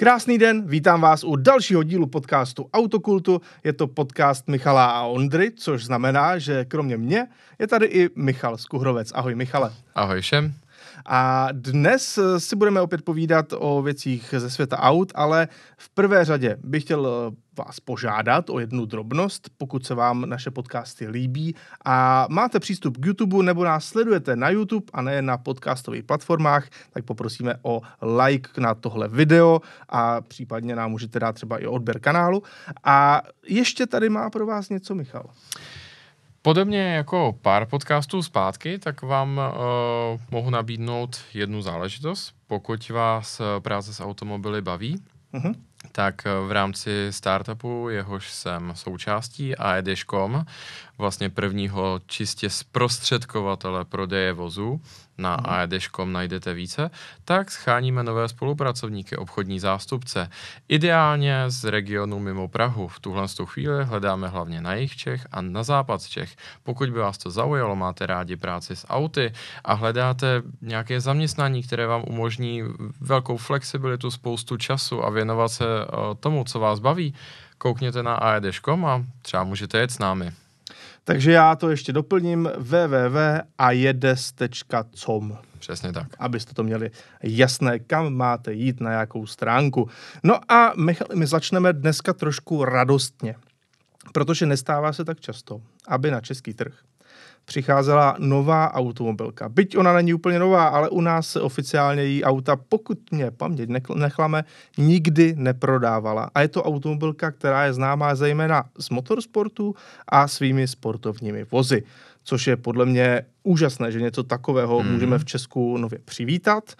Krásný den, vítám vás u dalšího dílu podcastu Autokultu. Je to podcast Michala a Ondry, což znamená, že kromě mě je tady i Michal Skuhrovec. Ahoj Michale. Ahoj všem. A dnes eh, si budeme opět povídat o věcích ze světa aut, ale v prvé řadě bych chtěl eh, vás požádat o jednu drobnost, pokud se vám naše podcasty líbí a máte přístup k YouTube nebo nás sledujete na YouTube a ne na podcastových platformách, tak poprosíme o like na tohle video a případně nám můžete dát třeba i odběr kanálu. A ještě tady má pro vás něco Michal. Podobně jako pár podcastů zpátky, tak vám uh, mohu nabídnout jednu záležitost. Pokud vás eh, práce s automobily baví, uh-huh. tak eh, v rámci startupu, jehož jsem součástí, uh, vlastně prvního čistě zprostředkovatele prodeje vozu, na hmm. aedeškom najdete více, tak scháníme nové spolupracovníky, obchodní zástupce. Ideálně z regionu mimo Prahu. V tuhle tu chvíli hledáme hlavně na jich Čech a na západ Čech. Pokud by vás to zaujalo, máte rádi práci s auty a hledáte nějaké zaměstnání, které vám umožní velkou flexibilitu, spoustu času a věnovat se eh, tomu, co vás baví, koukněte na aed.com a třeba můžete jet s námi. Takže já to ještě doplním www.ajedes.com Přesně tak. Abyste to měli jasné, kam máte jít, na jakou stránku. No a Michal, my začneme dneska trošku radostně, protože nestává se tak často, aby na český trh přicházela nová automobilka. Byť ona není úplně nová, ale u nás oficiálně její auta, pokud mě paměť nechlame, nikdy neprodávala. A je to automobilka, která je známá zejména z motorsportu a svými sportovními vozy což je podle mě úžasné, že něco takového hmm. můžeme v Česku nově přivítat,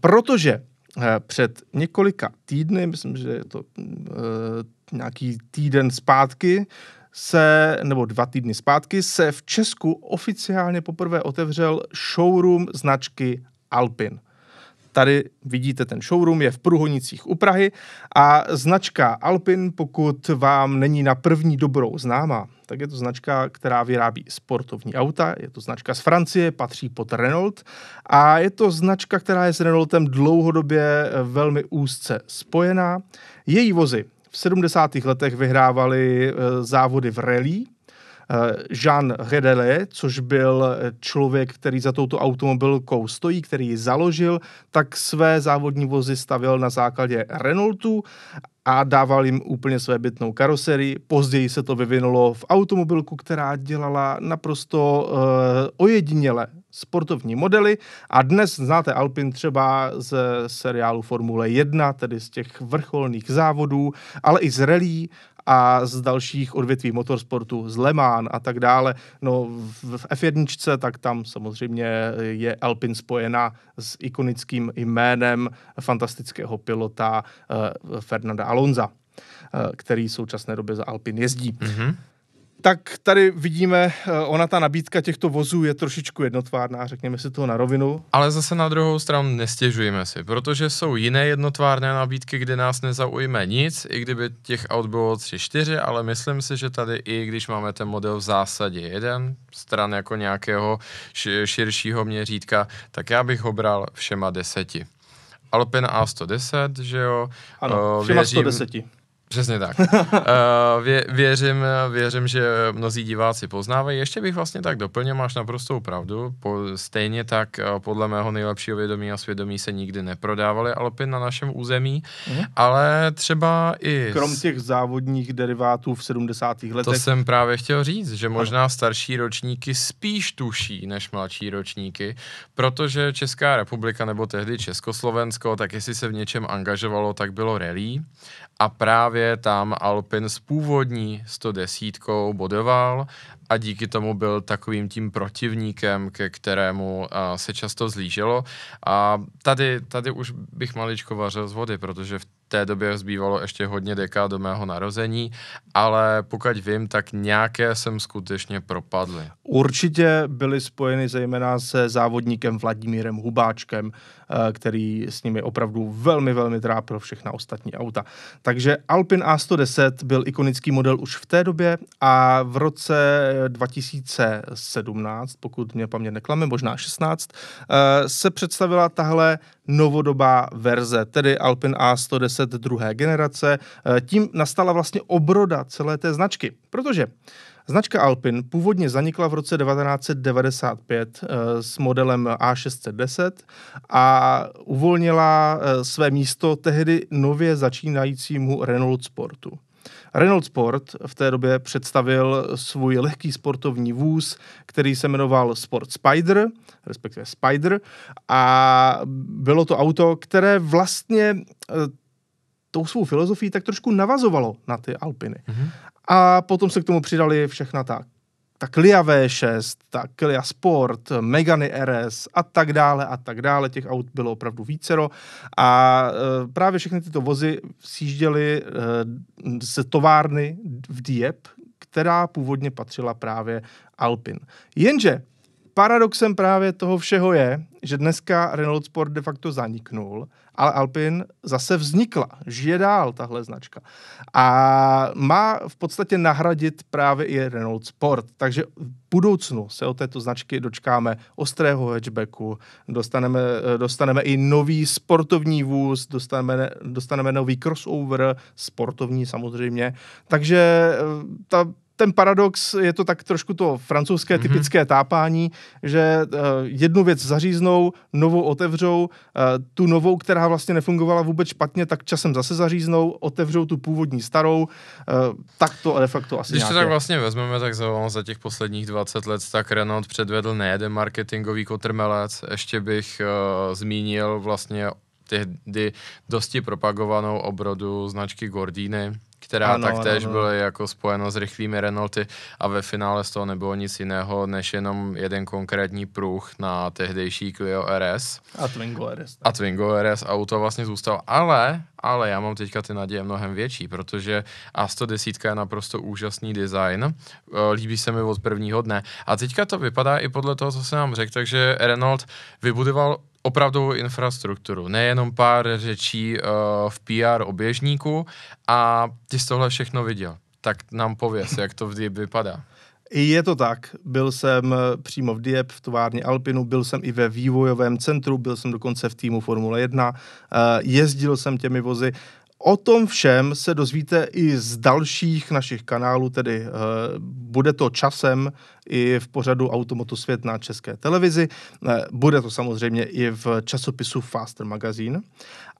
protože eh, před několika týdny, myslím, že je to e, nějaký týden zpátky, se, nebo dva týdny zpátky, se v Česku oficiálně poprvé otevřel showroom značky Alpin. Tady vidíte ten showroom, je v Pruhonicích u Prahy a značka Alpin, pokud vám není na první dobrou známa, tak je to značka, která vyrábí sportovní auta, je to značka z Francie, patří pod Renault a je to značka, která je s Renaultem dlouhodobě velmi úzce spojená. Její vozy v 70. letech vyhrávali eh, závody v rally, eh, Jean Redele, což byl eh, člověk, který za touto automobilkou stojí, který ji založil, tak své závodní vozy stavil na základě Renaultu a dával jim úplně své bytnou karoserii. Později se to vyvinulo v automobilku, která dělala naprosto uh, eh, ojediněle sportovní modely a dnes znáte Alpin třeba z seriálu Formule 1, tedy z těch vrcholných závodů, ale i z relí a z dalších odvětví motorsportu, z Le Mans a tak dále. No v, F1, tak tam samozřejmě je Alpin spojena s ikonickým jménem fantastického pilota eh, Fernanda Alonza, eh, který v současné době za Alpin jezdí. Mm-hmm tak tady vidíme, eh, ona ta nabídka těchto vozů je trošičku jednotvárná, řekněme si to na rovinu. Ale zase na druhou stranu nestěžujeme si, protože jsou jiné jednotvárné nabídky, kde nás nezaujme nic, i kdyby těch aut bylo 3-4, ale myslím si, že tady i když máme ten model v zásadě jeden, stran jako nějakého širšího měřítka, tak já bych ho bral všema deseti. Alpen A110, že jo? Ano, eh, všema věřím, 110 Přesně tak. Eh, vě, věřím, věřím, že mnozí diváci poznávají. Ještě bych vlastně tak doplnil, máš naprostou pravdu. Po, stejně tak eh, podle mého nejlepšího vědomí a svědomí se nikdy neprodávaly Alpy na našem území, mhm. ale třeba i... Krom těch závodních derivátů v 70. letech. To jsem právě chtěl říct, že možná starší ročníky spíš tuší než mladší ročníky, protože Česká republika nebo tehdy Československo, tak jestli se v něčem angažovalo, tak bylo relí a právě právě tam Alpin s původní 110 bodoval a díky tomu byl takovým tím protivníkem, ke kterému uh, se často zlíželo. A tady, tady už bych maličko vařil z vody, protože v té době zbývalo ještě hodně dekád do mého narození, ale pokud vím, tak nějaké jsem skutečně propadly. Určitě byly spojeny zejména se závodníkem Vladimírem Hubáčkem, Eh, který s nimi opravdu velmi, velmi trápil všechna ostatní auta. Takže Alpin A110 byl ikonický model už v té době a v roce 2017, eh, pokud mě paměť neklame, možná 16, eh, se představila tahle novodobá verze, tedy Alpin A110 druhé generace. Tím nastala vlastně obroda celé té značky, protože Značka Alpin původně zanikla v roce 1995 eh, s modelem A610 a uvolnila eh, své místo tehdy nově začínajícímu Renault Sportu. Renault Sport v té době představil svůj lehký sportovní vůz, který se jmenoval Sport Spider, respektive Spider, a bylo to auto, které vlastně eh, tou svou filozofií tak trošku navazovalo na ty Alpiny. Mm-hmm. A potom se k tomu přidali všechna ta, ta Clia V6, ta Clia Sport, Megany RS a tak dále a tak dále. Těch aut bylo opravdu vícero a e, právě všechny tyto vozy sjížděly e, z továrny v Diep, která původně patřila právě Alpin. Jenže paradoxem právě toho všeho je, že dneska Renault Sport de facto zaniknul, ale Alpine zase vznikla, žije dál tahle značka. A má v podstatě nahradit právě i Renault Sport. Takže v budoucnu se od této značky dočkáme ostrého hatchbacku, dostaneme, eh, dostaneme i nový sportovní vůz, dostaneme, dostaneme nový crossover, sportovní samozřejmě. Takže eh, ta ten paradox, je to tak trošku to francouzské mm-hmm. typické tápání, že uh, jednu věc zaříznou, novou otevřou, uh, tu novou, která vlastně nefungovala vůbec špatně, tak časem zase zaříznou, otevřou tu původní starou, uh, tak to de facto asi Když to tak vlastně vezmeme, tak za, za těch posledních 20 let tak Renault předvedl nejeden marketingový kotrmelec, ještě bych uh, zmínil vlastně tehdy dosti propagovanou obrodu značky Gordíny, která ano, taktéž ano. byla jako spojeno s rychlými Renaulty a ve finále z toho nebylo nic jiného, než jenom jeden konkrétní pruh na tehdejší Clio RS. A Twingo RS. Tak. A Twingo RS A auto vlastně zůstal, ale, ale já mám teďka ty naděje mnohem větší, protože A110 je naprosto úžasný design, e, líbí se mi od prvního dne. A teďka to vypadá i podle toho, co se nám řekl, takže Renault vybudoval opravdovou infrastrukturu, nejenom pár řečí uh, v PR oběžníku a ty jsi tohle všechno viděl. Tak nám pověz, jak to v Dieb vypadá. Je to tak. Byl jsem eh, přímo v Dieb, v továrně Alpinu, byl jsem i ve vývojovém centru, byl jsem dokonce v týmu Formule 1, eh, jezdil jsem těmi vozy. O tom všem se dozvíte i z dalších našich kanálů, tedy e, bude to časem i v pořadu Automotosvět na České televizi, e, bude to samozřejmě i v časopisu Faster Magazine.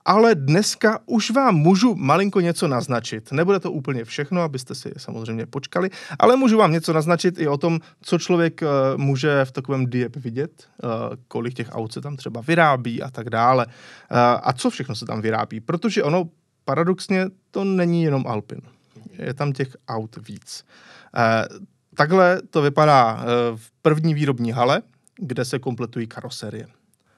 Ale dneska už vám můžu malinko něco naznačit. Nebude to úplně všechno, abyste si samozřejmě počkali, ale můžu vám něco naznačit i o tom, co člověk e, může v takovém diep vidět, e, kolik těch aut se tam třeba vyrábí a tak dále. E, a co všechno se tam vyrábí, protože ono paradoxně to není jenom Alpin. Je tam těch aut víc. E, takhle to vypadá eh, v první výrobní hale, kde se kompletují karoserie.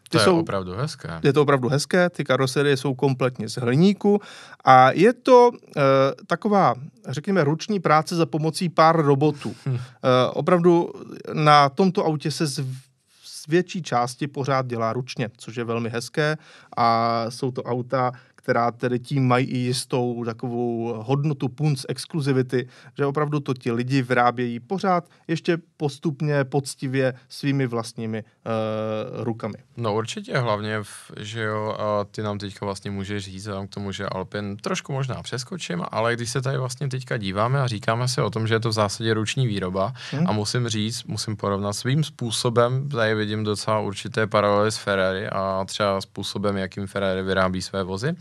Ty to je opravdu hezké. Je to opravdu hezké, ty karoserie jsou kompletně z hliníku a je to e, taková, řekněme, ruční práce za pomocí pár robotů. E, opravdu na tomto autě se z, z větší části pořád dělá ručně, což je velmi hezké a jsou to auta, která tedy tím mají i jistou takovou hodnotu punc exkluzivity, že opravdu to ti lidi vyrábějí pořád ještě postupně, poctivě svými vlastními uh, rukami. No určitě, hlavně, v, že jo, a ty nám teďka vlastně můžeš říct, k tomu, že Alpin trošku možná přeskočím, ale když se tady vlastně teďka díváme a říkáme se o tom, že je to v zásadě ruční výroba hmm. a musím říct, musím porovnat svým způsobem, tady vidím docela určité paralely s Ferrari a třeba způsobem, jakým Ferrari vyrábí své vozy,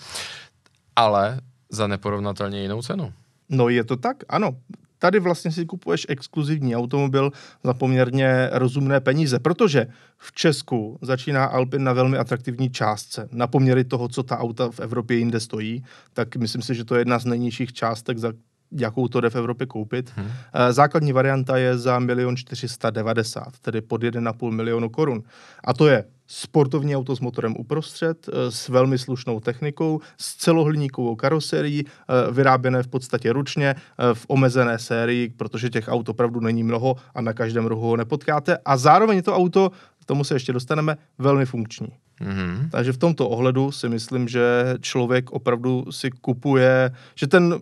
ale za neporovnatelně jinou cenu. No je to tak, ano. Tady vlastně si kupuješ exkluzivní automobil za poměrně rozumné peníze, protože v Česku začíná Alpin na velmi atraktivní částce. Na poměry toho, co ta auta v Evropě jinde stojí, tak myslím si, že to je jedna z nejnižších částek, za jakou to jde v Evropě koupit. Hmm. Eh, základní varianta je za 1 490 tedy pod 1,5 milionu korun. A to je sportovní auto s motorem uprostřed, eh, s velmi slušnou technikou, s celohliníkovou karoserií, eh, vyráběné v podstatě ručně, eh, v omezené sérii, protože těch aut opravdu není mnoho a na každém rohu ho nepotkáte. A zároveň je to auto, k tomu se ještě dostaneme, velmi funkční. Mm-hmm. Takže v tomto ohledu si myslím, že člověk opravdu si kupuje, že ten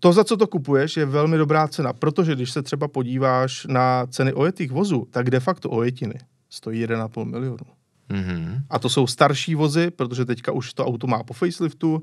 to, za co to kupuješ, je velmi dobrá cena, protože když se třeba podíváš na ceny ojetých vozů, tak de facto ojetiny stojí 1,5 milionu. Mm-hmm. A to jsou starší vozy, protože teďka už to auto má po faceliftu, uh,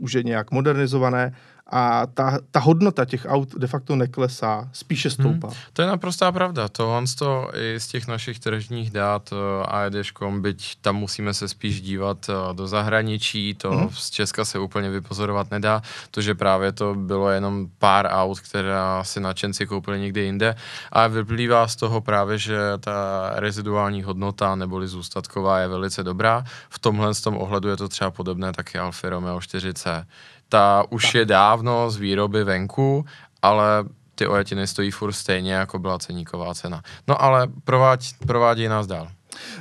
už je nějak modernizované, a ta, ta hodnota těch aut de facto neklesá, spíše hmm. stoupá. Hmm, to je naprostá pravda. Tohle to i z těch našich tržních dát eh, a jedeškom, byť tam musíme se spíš dívat eh, do zahraničí, to hmm. z Česka se úplně vypozorovat nedá, to, že právě to bylo jenom pár aut, která si nadšenci koupili někde jinde a vyplývá z toho právě, že ta reziduální hodnota neboli zůstatková je velice dobrá. V tomhle z tom ohledu je to třeba podobné taky Alfa Romeo 4C ta už tak. je dávno z výroby venku, ale ty ojetiny stojí furt stejně, jako byla ceníková cena. No ale prováď, provádí nás dál.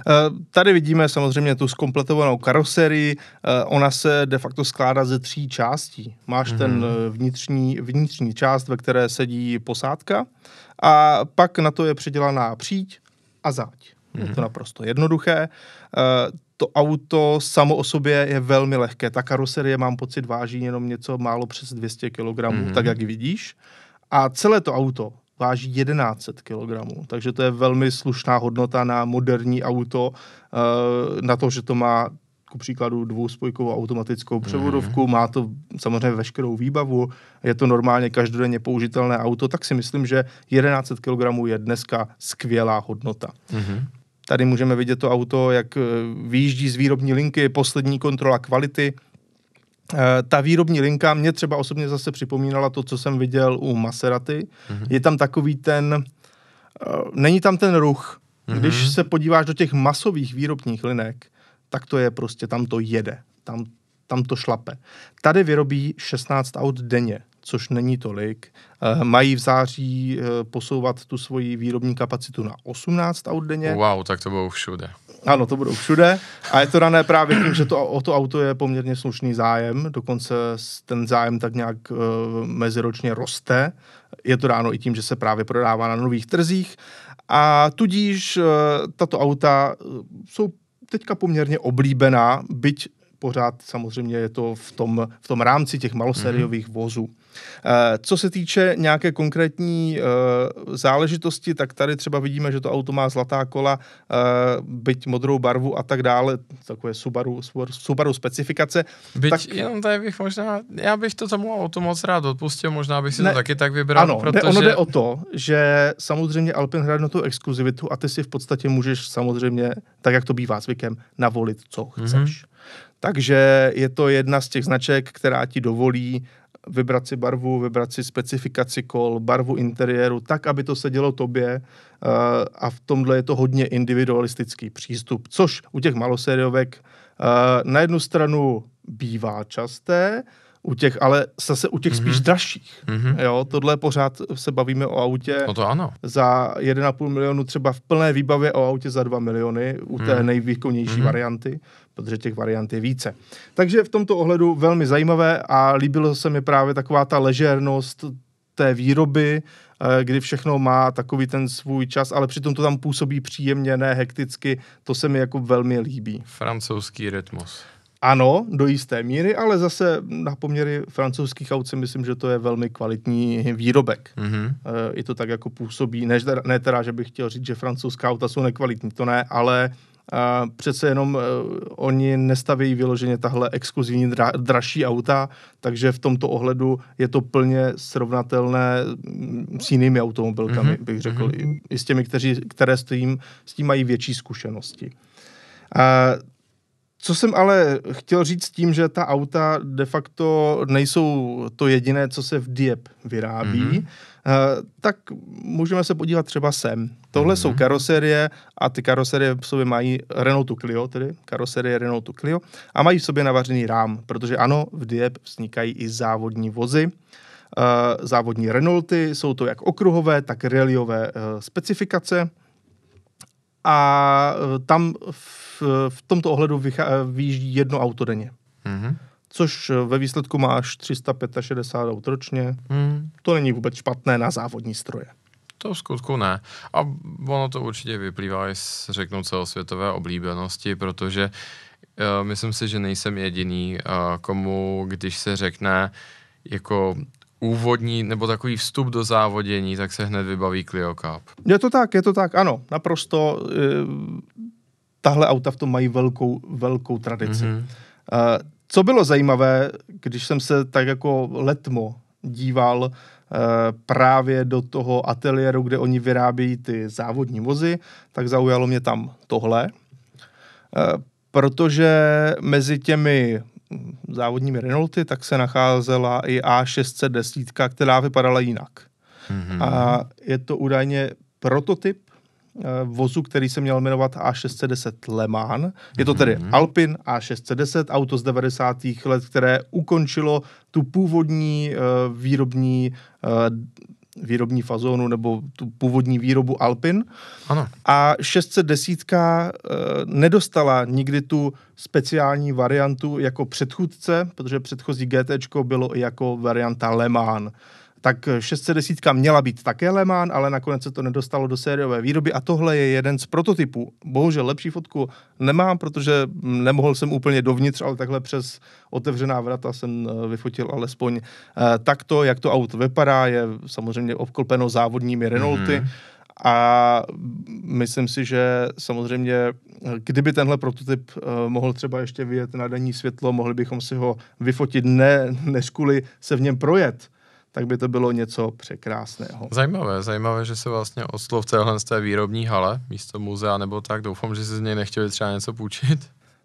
Eh, tady vidíme samozřejmě tu zkompletovanou karoserii. Eh, ona se de facto skládá ze tří částí. Máš mm-hmm. ten mhm. eh, vnitřní, vnitřní část, ve které sedí posádka a pak na to je předělaná příď a záď. Mm-hmm. Je to mhm. naprosto jednoduché to auto samo o sobě je velmi lehké. Ta karoserie, mám pocit, váží jenom něco málo přes 200 kg, mm-hmm. tak jak vidíš. A celé to auto váží 1100 kg, takže to je velmi slušná hodnota na moderní auto, eh, na to, že to má ku příkladu dvouspojkovou automatickou mhm. převodovku, mm. má to samozřejmě veškerou výbavu, je to normálně každodenně použitelné auto, tak si myslím, že 1100 kg je dneska skvělá hodnota. Mm. Tady můžeme vidět to auto, jak eh, vyjíždí z výrobní linky, poslední kontrola kvality. Eh, ta výrobní linka mě třeba osobně zase připomínala to, co jsem viděl u Maserati. Mm-hmm. Je tam takový ten, eh, není tam ten ruch. Mhm. Když mm-hmm. se podíváš do těch masových výrobních linek, tak to je prostě, tam to jede, tam, tam to šlape. Tady vyrobí 16 aut denně což není tolik. Eh, mají v září eh, posouvat tu svoji výrobní kapacitu na 18 aut denně. Wow, tak to budou všude. Ano, to budou všude. A je to dané právě tím, že to, o to auto je poměrně slušný zájem. Dokonce ten zájem tak nějak eh, meziročně roste. Je to dáno i tím, že se právě prodává na nových trzích. A tudíž tato auta jsou teďka poměrně oblíbená, byť pořád samozřejmě je to v tom, v tom rámci těch malosériových mm-hmm. vozů. Eh, co se týče nějaké konkrétní eh, záležitosti, tak tady třeba vidíme, že to auto má zlatá kola, eh, byť modrou barvu a tak dále, takové Subaru, Subaru, Subaru specifikace. Byť tak... jenom tady bych možná, já bych to tomu auto moc rád odpustil, možná bych si ne, to taky tak vybral. Ano, protože... ono jde o to, že samozřejmě Alpine hraje na tu exkluzivitu a ty si v podstatě můžeš samozřejmě, tak jak to bývá zvykem, navolit, co chceš. Mm-hmm. Takže je to jedna z těch značek, která ti dovolí vybrat si barvu, vybrat si specifikaci kol, barvu interiéru, tak, aby to sedělo tobě eh, a v tomhle je to hodně individualistický přístup, což u těch malosériovek eh, na jednu stranu bývá časté, u těch, ale zase u těch mm-hmm. spíš dražších. Mm-hmm. Jo, tohle pořád se bavíme o autě. No to ano. Za 1,5 milionu třeba v plné výbavě o autě za 2 miliony u té mm. nejvýkonnější mm-hmm. varianty protože těch variant je více. Takže v tomto ohledu velmi zajímavé a líbilo se mi právě taková ta ležernost té výroby, eh, kdy všechno má takový ten svůj čas, ale přitom to tam působí příjemně, ne hekticky, to se mi jako velmi líbí. Francouzský rytmus. Ano, do jisté míry, ale zase na poměry francouzských aut si myslím, že to je velmi kvalitní výrobek. Mm-hmm. E, I to tak jako působí. Ne, ne teda, že bych chtěl říct, že francouzská auta jsou nekvalitní, to ne, ale a přece jenom uh, oni nestavějí vyloženě tahle exkluzivní dra, dražší auta, takže v tomto ohledu je to plně srovnatelné mm, s jinými automobilkami, mm-hmm. bych řekl. Mm-hmm. I, I s těmi, kteří, které s tím, s tím mají větší zkušenosti. Uh, co jsem ale chtěl říct s tím, že ta auta de facto nejsou to jediné, co se v Diep vyrábí, mm-hmm Eh, tak můžeme se podívat třeba sem. Tohle mm-hmm. jsou mhm. karoserie a ty karoserie v sobě mají Renaultu Clio, tedy karoserie Renaultu Clio a mají v sobě navařený rám, protože ano, v Dieb vznikají i závodní vozy, eh, závodní Renaulty, jsou to jak okruhové, tak reliové eh, specifikace a tam v, v tomto ohledu vyjíždí jedno auto denně. Mm-hmm což eh, ve výsledku máš 365 aut ročně. Hmm. To není vůbec špatné na závodní stroje. To v skutku ne. A ono to určitě vyplývá i z, řeknu, celosvětové oblíbenosti, protože uh, myslím si, že nejsem jediný, uh, komu, když se řekne jako úvodní nebo takový vstup do závodění, tak se hned vybaví Clio Cup. Je to tak, je to tak, ano, naprosto. Uh, tahle auta v tom mají velkou, velkou tradici. Mm-hmm. Uh, co bylo zajímavé, když jsem se tak jako letmo díval eh, právě do toho ateliéru, kde oni vyrábějí ty závodní vozy, tak zaujalo mě tam tohle, eh, protože mezi těmi mm, závodními Renaulty, tak se nacházela i A610, která vypadala jinak. Mm-hmm. A je to údajně prototyp Eh, vozu, který se měl jmenovat A610 Le Mans. Je to mhm. tedy Alpin A610, auto z 90. let, které ukončilo tu původní eh, výrobní eh, výrobní fazónu nebo tu původní výrobu Alpin. Ano. A 610 e, nedostala nikdy tu speciální variantu jako předchůdce, protože předchozí GT bylo jako varianta Le Mans tak 610 eh, měla být také lemán, ale nakonec se to nedostalo do sériové výroby a tohle je jeden z prototypů. Bohužel lepší fotku nemám, protože hm, nemohl jsem úplně dovnitř, ale takhle přes otevřená vrata jsem eh, vyfotil alespoň eh, takto, jak to auto vypadá, je samozřejmě obklopeno závodními Renaulty. Mm-hmm. A myslím si, že samozřejmě, kdyby tenhle prototyp uh, mohl třeba ještě vyjet na denní světlo, mohli bychom si ho vyfotit ne, než kvůli se v něm projet, tak by to bylo něco překrásného. Zajímavé, zajímavé, že se vlastně Oslov v téhle z té výrobní hale, místo muzea nebo tak, doufám, že si z něj nechtěli třeba něco půjčit.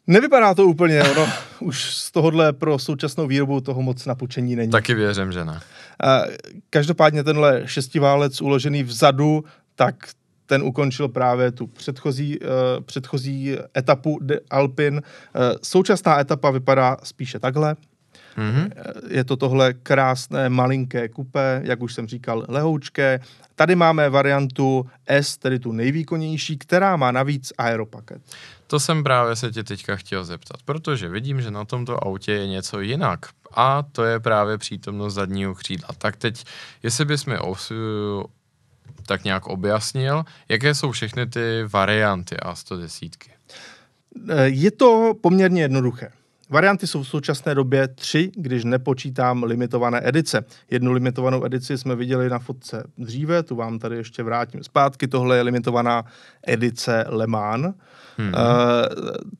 Nevypadá to úplně, ono už z tohohle pro současnou výrobu toho moc napučení není. Taky věřím, že ne. Každopádně tenhle šestiválec uložený vzadu, tak ten ukončil právě tu předchozí, eh, předchozí etapu de Alpin. Eh, současná etapa vypadá spíše takhle. Mm-hmm. Je to tohle krásné malinké kupé, jak už jsem říkal, lehoučké. Tady máme variantu S, tedy tu nejvýkonnější, která má navíc aeropaket. To jsem právě se tě teďka chtěl zeptat, protože vidím, že na tomto autě je něco jinak a to je právě přítomnost zadního křídla. Tak teď, jestli bychom os- tak nějak objasnil, jaké jsou všechny ty varianty A110? Je to poměrně jednoduché. Varianty jsou v současné době tři, když nepočítám limitované edice. Jednu limitovanou edici jsme viděli na fotce dříve, tu vám tady ještě vrátím zpátky. Tohle je limitovaná edice Le Mans. Hmm. E,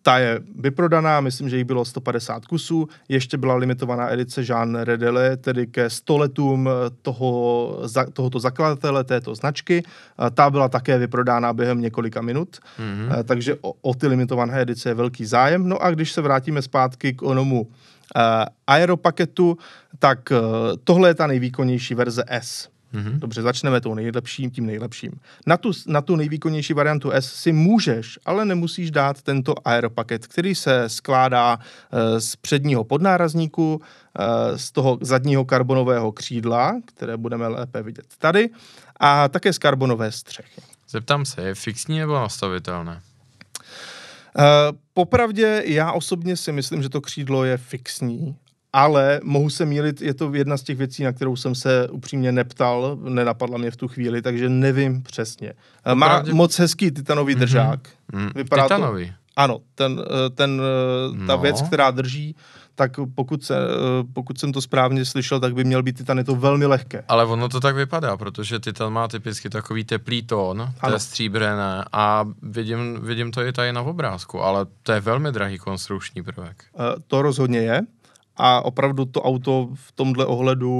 ta je vyprodaná, myslím, že jich bylo 150 kusů. Ještě byla limitovaná edice Jean Redele, tedy ke stoletům eh, toho, za, tohoto zakladatele této značky. E, ta byla také vyprodána během několika minut, hmm. e, takže o, o ty limitované edice je velký zájem. No a když se vrátíme zpátky zpátky k onomu uh, aeropaketu, tak uh, tohle je ta nejvýkonnější verze S. Mm-hmm. Dobře, začneme tou nejlepším, tím nejlepším. Na tu, na tu nejvýkonnější variantu S si můžeš, ale nemusíš dát tento aeropaket, který se skládá e, z předního podnárazníku, e, z toho zadního karbonového křídla, které budeme lépe vidět tady, a také z karbonové střechy. Zeptám se, je fixní nebo nastavitelné? Eh, popravdě já osobně si myslím, že to křídlo je fixní, ale mohu se mílit, je to jedna z těch věcí, na kterou jsem se upřímně neptal, nenapadla mě v tu chvíli, takže nevím přesně. Eh, má Opravdě... moc hezký titanový mhm. držák. Mm-hmm. Mm. Vypadá titanový? To, ano, ten, eh, ten, ta no. věc, která drží tak pokud, se, eh, pokud jsem to správně slyšel, tak by měl být to velmi lehké. Ale ono to tak vypadá, protože Titan má typicky takový teplý tón, to je stříbrené a vidím, vidím to i tady na obrázku, ale to je velmi drahý konstrukční prvek. Eh, to rozhodně je a opravdu to auto v tomhle ohledu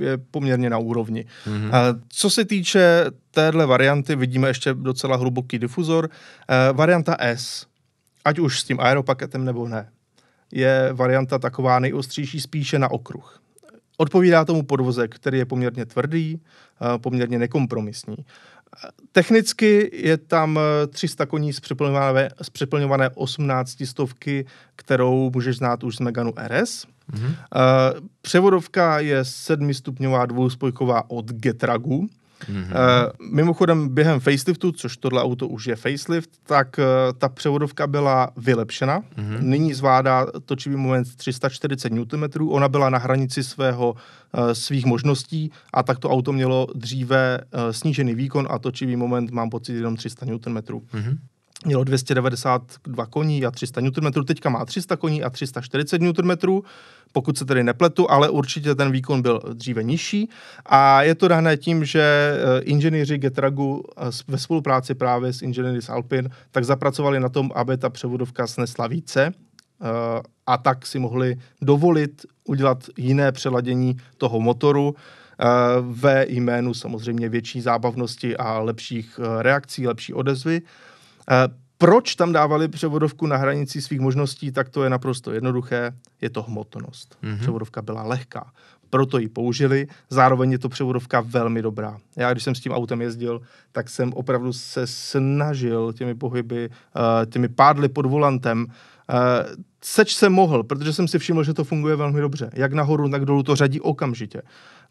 eh, je poměrně na úrovni. Mm-hmm. Co se týče téhle varianty, vidíme ještě docela hluboký difuzor. Varianta S, ať už s tím aeropaketem nebo ne je varianta taková nejostřejší spíše na okruh. Odpovídá tomu podvozek, který je poměrně tvrdý, eh, poměrně nekompromisní. Technicky je tam 300 eh, koní z přeplňované, z přeplňované 18 stovky, kterou můžeš znát už z Meganu RS. Mm-hmm. Eh, převodovka je sedmistupňová dvouspojková od Getragu Mm-hmm. Uh, mimochodem během faceliftu, což tohle auto už je facelift, tak uh, ta převodovka byla vylepšena. Mm-hmm. Nyní zvládá točivý moment 340 Nm, ona byla na hranici svého uh, svých možností a tak to auto mělo dříve uh, snížený výkon a točivý moment mám pocit jenom 300 Nm. Mm-hmm mělo 292 koní a 300 Nm, teďka má 300 koní a 340 Nm, pokud se tedy nepletu, ale určitě ten výkon byl dříve nižší a je to dané tím, že eh, inženýři Getragu eh, ve spolupráci právě s inženýry z Alpin tak zapracovali na tom, aby ta převodovka snesla více eh, a tak si mohli dovolit udělat jiné přeladění toho motoru, ve jménu samozřejmě větší zábavnosti a lepších reakcí, lepší odezvy. Eh, proč tam dávali převodovku na hranici svých možností, tak to je naprosto jednoduché, je to hmotnost. Mm-hmm. Převodovka byla lehká, proto ji použili, zároveň je to převodovka velmi dobrá. Já, když jsem s tím autem jezdil, tak jsem opravdu se snažil těmi pohyby, eh, těmi pádly pod volantem, eh, seč se mohl, protože jsem si všiml, že to funguje velmi dobře. Jak nahoru, tak dolů to řadí okamžitě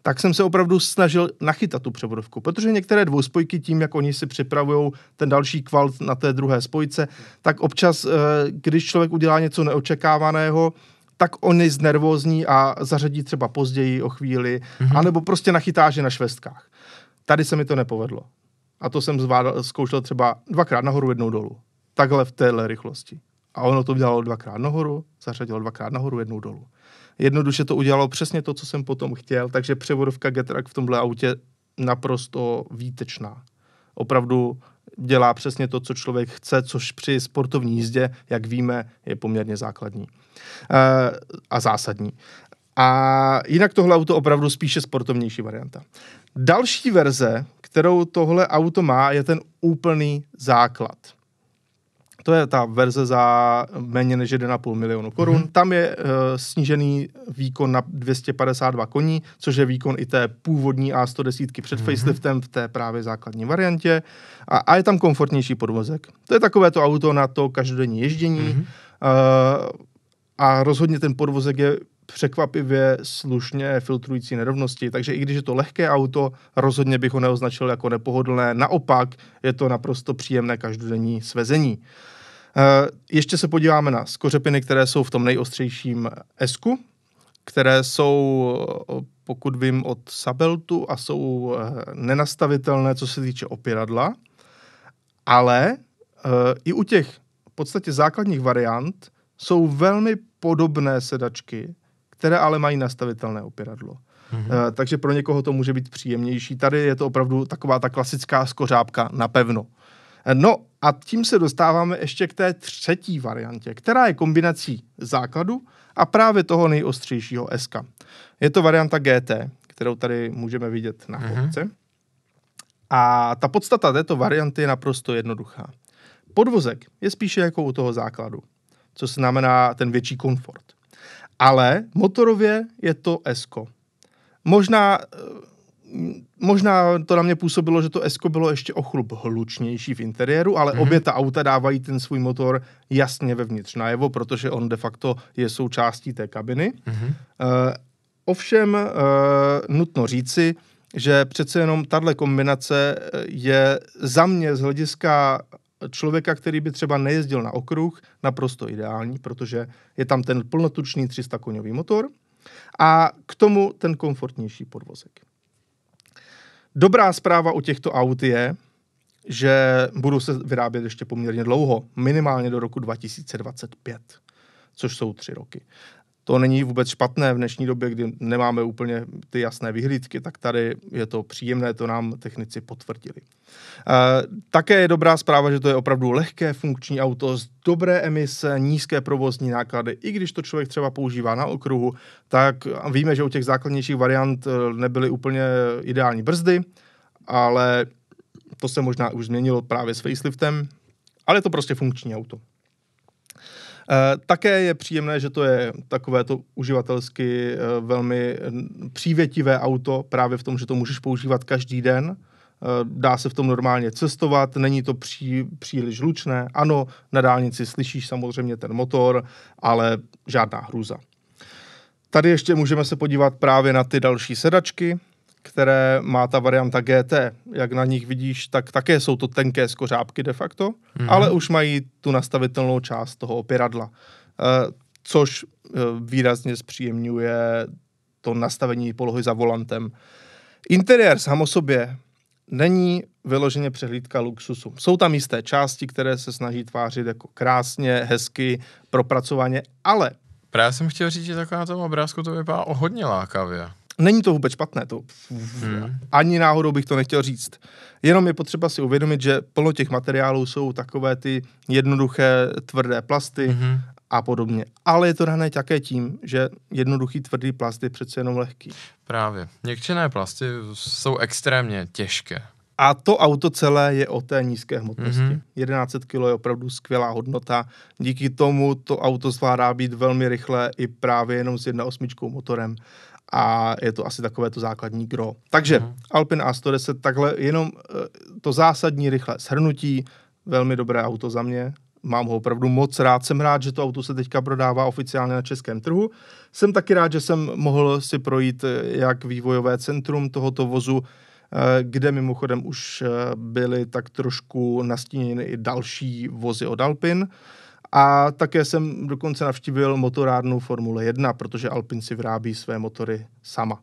tak jsem se opravdu snažil nachytat tu převodovku, protože některé dvouspojky tím, jak oni si připravují ten další kvalt na té druhé spojce, tak občas, eh, když člověk udělá něco neočekávaného, tak on je znervózní a zařadí třeba později o chvíli, mm-hmm. anebo prostě nachytá, že na švestkách. Tady se mi to nepovedlo. A to jsem zvádal, zkoušel třeba dvakrát nahoru, jednou dolů. Takhle v téhle rychlosti. A ono to udělalo dvakrát nahoru, zařadilo dvakrát nahoru, jednou dolů. Jednoduše to udělalo přesně to, co jsem potom chtěl, takže převodovka Getrak v tomhle autě naprosto výtečná. Opravdu dělá přesně to, co člověk chce, což při sportovní jízdě, jak víme, je poměrně základní e, a zásadní. A jinak tohle auto opravdu spíše sportovnější varianta. Další verze, kterou tohle auto má, je ten úplný základ to je ta verze za méně než 1,5 milionu korun. Mm-hmm. Tam je uh, snížený výkon na 252 koní, což je výkon i té původní A110 před mm-hmm. faceliftem v té právě základní variantě. A, a je tam komfortnější podvozek. To je takové to auto na to každodenní ježdění. Mm-hmm. Uh, a rozhodně ten podvozek je překvapivě slušně filtrující nerovnosti, takže i když je to lehké auto, rozhodně bych ho neoznačil jako nepohodlné, naopak je to naprosto příjemné každodenní svezení. Eh, ještě se podíváme na skořepiny, které jsou v tom nejostřejším esku, které jsou, pokud vím, od Sabeltu a jsou eh, nenastavitelné, co se týče opěradla, ale eh, i u těch v podstatě základních variant jsou velmi podobné sedačky, které ale mají nastavitelné opěradlo. Mm-hmm. Uh, takže pro někoho to může být příjemnější. Tady je to opravdu taková ta klasická skořápka pevno. Eh, no a tím se dostáváme ještě k té třetí variantě, která je kombinací základu a právě toho nejostřejšího SK. Je to varianta GT, kterou tady můžeme vidět na fotce. Mhm. Mm-hmm. A ta podstata této varianty je naprosto jednoduchá. Podvozek je spíše jako u toho základu, co znamená ten větší komfort ale motorově je to Esko. Možná, eh, možná to na mě působilo, že to Esko bylo ještě o chlup hlučnější v interiéru, ale mm-hmm. obě ta auta dávají ten svůj motor jasně vevnitř najevo, protože on de facto je součástí té kabiny. Mm-hmm. Uh, ovšem uh, nutno říci, že přece jenom tahle kombinace je za mě z hlediska člověka, který by třeba nejezdil na okruh, naprosto ideální, protože je tam ten plnotučný 300 koňový motor a k tomu ten komfortnější podvozek. Dobrá zpráva u těchto aut je, že budou se vyrábět ještě poměrně dlouho, minimálně do roku 2025, což jsou tři roky to není vůbec špatné v dnešní době, kdy nemáme úplně ty jasné vyhlídky, tak tady je to příjemné, to nám technici potvrdili. E, také je dobrá zpráva, že to je opravdu lehké funkční auto z dobré emise, nízké provozní náklady. I když to člověk třeba používá na okruhu, tak víme, že u těch základnějších variant eh, nebyly úplně ideální brzdy, ale to se možná už změnilo právě s faceliftem, ale je to prostě funkční auto. Eh, také je příjemné, že to je takové to uživatelsky eh, velmi přívětivé auto, právě v tom, že to můžeš používat každý den. Eh, dá se v tom normálně cestovat, není to pří, příliš lučné. Ano, na dálnici slyšíš samozřejmě ten motor, ale žádná hruza. Tady ještě můžeme se podívat právě na ty další sedačky které má ta varianta GT. Jak na nich vidíš, tak také jsou to tenké skořápky de facto, mm-hmm. ale už mají tu nastavitelnou část toho opěradla, eh, což eh, výrazně zpříjemňuje to nastavení polohy za volantem. Interiér sám o sobě není vyloženě přehlídka luxusu. Jsou tam jisté části, které se snaží tvářit jako krásně, hezky, propracovaně, ale... Právě jsem chtěl říct, že tak na tom obrázku to vypadá o hodně lákavě. Není to vůbec špatné, to hmm. ani náhodou bych to nechtěl říct. Jenom je potřeba si uvědomit, že plno těch materiálů jsou takové ty jednoduché tvrdé plasty hmm. a podobně. Ale je to dané také tím, že jednoduchý tvrdý plast je přece jenom lehký. Právě. Někčené plasty jsou extrémně těžké. A to auto celé je o té nízké hmotnosti. Mm-hmm. 1100 kg je opravdu skvělá hodnota. Díky tomu to auto zvládá být velmi rychlé i právě jenom s 1.8 motorem a je to asi takové to základní gro. Takže mm. Alpin A110, takhle jenom eh, to zásadní rychlé shrnutí, velmi dobré auto za mě, mám ho opravdu moc rád, jsem rád, že to auto se teďka prodává oficiálně na českém trhu. Jsem taky rád, že jsem mohl si projít eh, jak vývojové centrum tohoto vozu, eh, kde mimochodem už byly tak trošku nastíněny i další vozy od Alpin. A také jsem dokonce navštívil motorárnu Formule 1, protože Alpin si vyrábí své motory sama.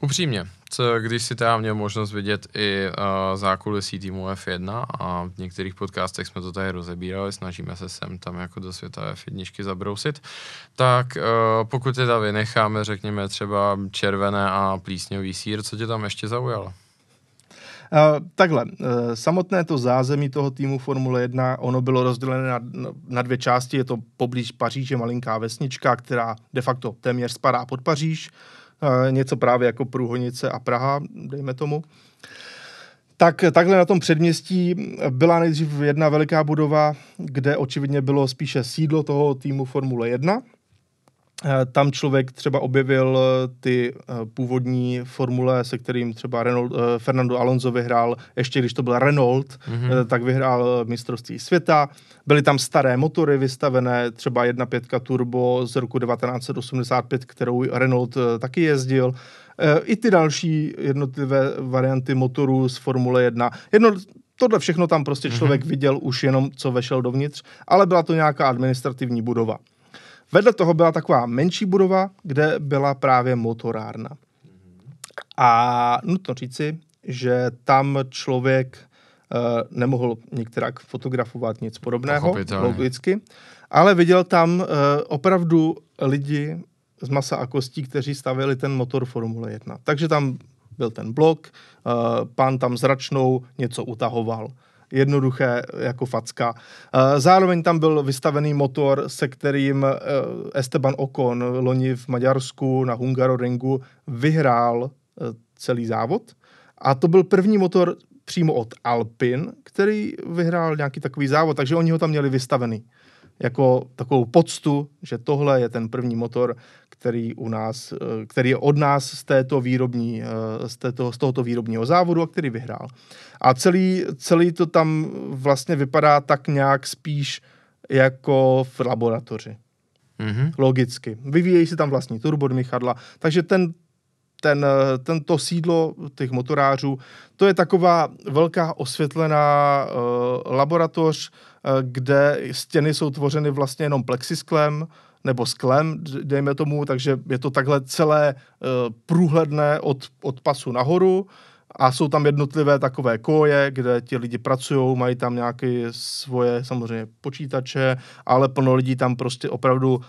Upřímně, co, když si teda měl možnost vidět i uh, zákulisí týmu F1 a v některých podcastech jsme to tady rozebírali, snažíme se sem tam jako do světa F1 zabrousit, tak uh, pokud teda vynecháme, řekněme třeba červené a plísňový sír, co tě tam ještě zaujalo? Takhle, e, samotné to zázemí toho týmu Formule 1, ono bylo rozdělené na, na dvě části, je to poblíž Paříže malinká vesnička, která de facto téměř spadá pod Paříž, e, něco právě jako Průhonice a Praha, dejme tomu. Tak takhle na tom předměstí byla nejdřív jedna veliká budova, kde očividně bylo spíše sídlo toho týmu Formule 1, Eh, tam člověk třeba objevil eh, ty eh, původní formule, se kterým třeba Renault, Fernando Alonso vyhrál, ještě když to byl Renault, mm-hmm. tak vyhrál mistrovství světa. Byly tam staré motory vystavené, třeba 1.5 turbo z roku 1985, kterou Renault taky jezdil. I ty další jednotlivé varianty motorů z Formule 1. Jedno, tohle všechno tam prostě mhm. člověk mm-hmm. viděl už jenom, co vešel dovnitř, ale byla to nějaká administrativní budova. Vedle toho byla taková menší budova, kde byla právě motorárna. A nutno říci, že tam člověk uh, nemohl některak fotografovat nic podobného, logicky, ale viděl tam uh, opravdu lidi z masa a kostí, kteří stavěli ten motor Formule 1. Takže tam byl ten blok, uh, pán tam zračnou něco utahoval jednoduché jako facka. Zároveň tam byl vystavený motor, se kterým eh, Esteban Ocon loni v Maďarsku na Hungaroringu vyhrál eh, celý závod. A to byl první motor přímo od Alpin, který vyhrál nějaký takový závod, takže oni ho tam měli vystavený jako takovou poctu, že tohle je ten první motor, který, u nás, eh, který je od nás z, této výrobní, eh, z, této, z tohoto výrobního závodu a který vyhrál. A celý, celý to tam vlastně vypadá tak nějak spíš jako v laboratoři. Mm-hmm. Logicky. Vyvíjejí se tam vlastní turbodmychadla, takže ten, ten, eh, tento sídlo těch motorářů, to je taková velká osvětlená uh, laboratoř, uh, kde stěny jsou tvořeny vlastně jenom plexisklem nebo sklem, dejme tomu, takže je to takhle celé uh, průhledné od, od pasu nahoru. Uh, a jsou tam jednotlivé takové koje, kde ti lidi pracují, mají tam nějaké svoje samozřejmě počítače, ale plno lidí tam prostě opravdu uh,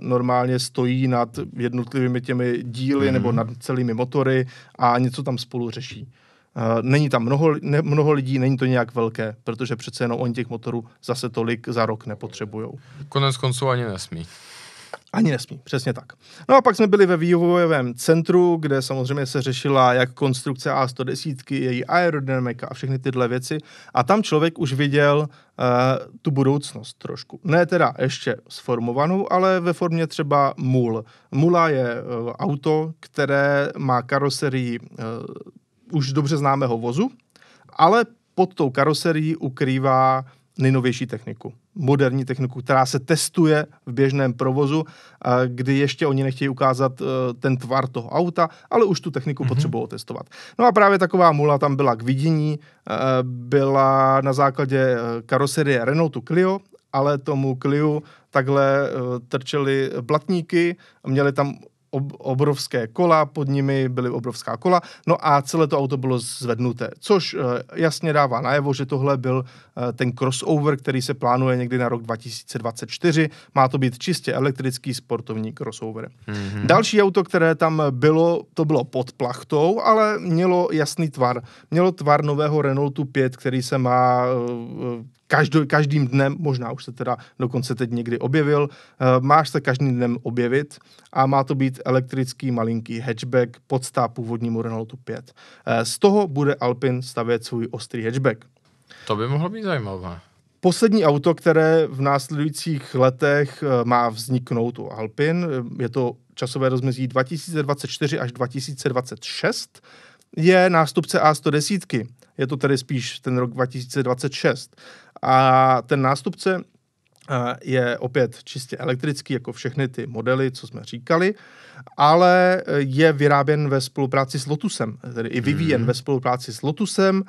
normálně stojí nad jednotlivými těmi díly mm. nebo mhm. nad celými motory a něco tam spolu řeší. Uh, není tam mnoho, ne, mnoho lidí, není to nějak velké, protože přece jenom oni těch motorů zase tolik za rok nepotřebují. Konec konců ani nesmí. Ani nesmí, přesně tak. No a pak jsme byli ve vývojovém centru, kde samozřejmě se řešila jak konstrukce A110, její aerodynamika a všechny tyhle věci. A tam člověk už viděl uh, tu budoucnost trošku. Ne teda ještě sformovanou, ale ve formě třeba MUL. MULA je uh, auto, které má karoserii uh, už dobře známého vozu, ale pod tou karoserií ukrývá nejnovější techniku moderní techniku, která se testuje v běžném provozu, kdy ještě oni nechtějí ukázat e, ten tvar toho auta, ale už tu techniku mm-hmm. potřebují testovat. No a právě taková mula tam byla k vidění, e, byla na základě e, karoserie Renaultu Clio, ale tomu Clio takhle trčely blatníky, měli tam ob- obrovské kola, pod nimi byly obrovská kola, no a celé to auto bylo zvednuté, což eh, jasně dává najevo, že tohle byl eh, ten crossover, který se plánuje někdy na rok 2024. Má to být čistě elektrický sportovní crossover. Mm-hmm. Další auto, které tam bylo, to bylo pod plachtou, ale mělo jasný tvar. Mělo tvar nového Renaultu 5, který se má eh, každý, každým dnem, možná už se teda dokonce teď někdy objevil, eh, máš se každým dnem objevit a má to být elektrický malinký hatchback podstá původnímu Renaultu 5. Eh, z toho bude Alpin stavět svůj ostrý hatchback. To by mohlo být zajímavé. Poslední auto, které v následujících letech eh, má vzniknout u Alpin, je to časové rozmezí 2024 až 2026, je nástupce A110. Je to tedy spíš ten rok 2026. A ten nástupce eh, je opět čistě elektrický, jako všechny ty modely, co jsme říkali ale eh, je vyráběn ve spolupráci s Lotusem, tedy i vyvíjen hmm. ve spolupráci s Lotusem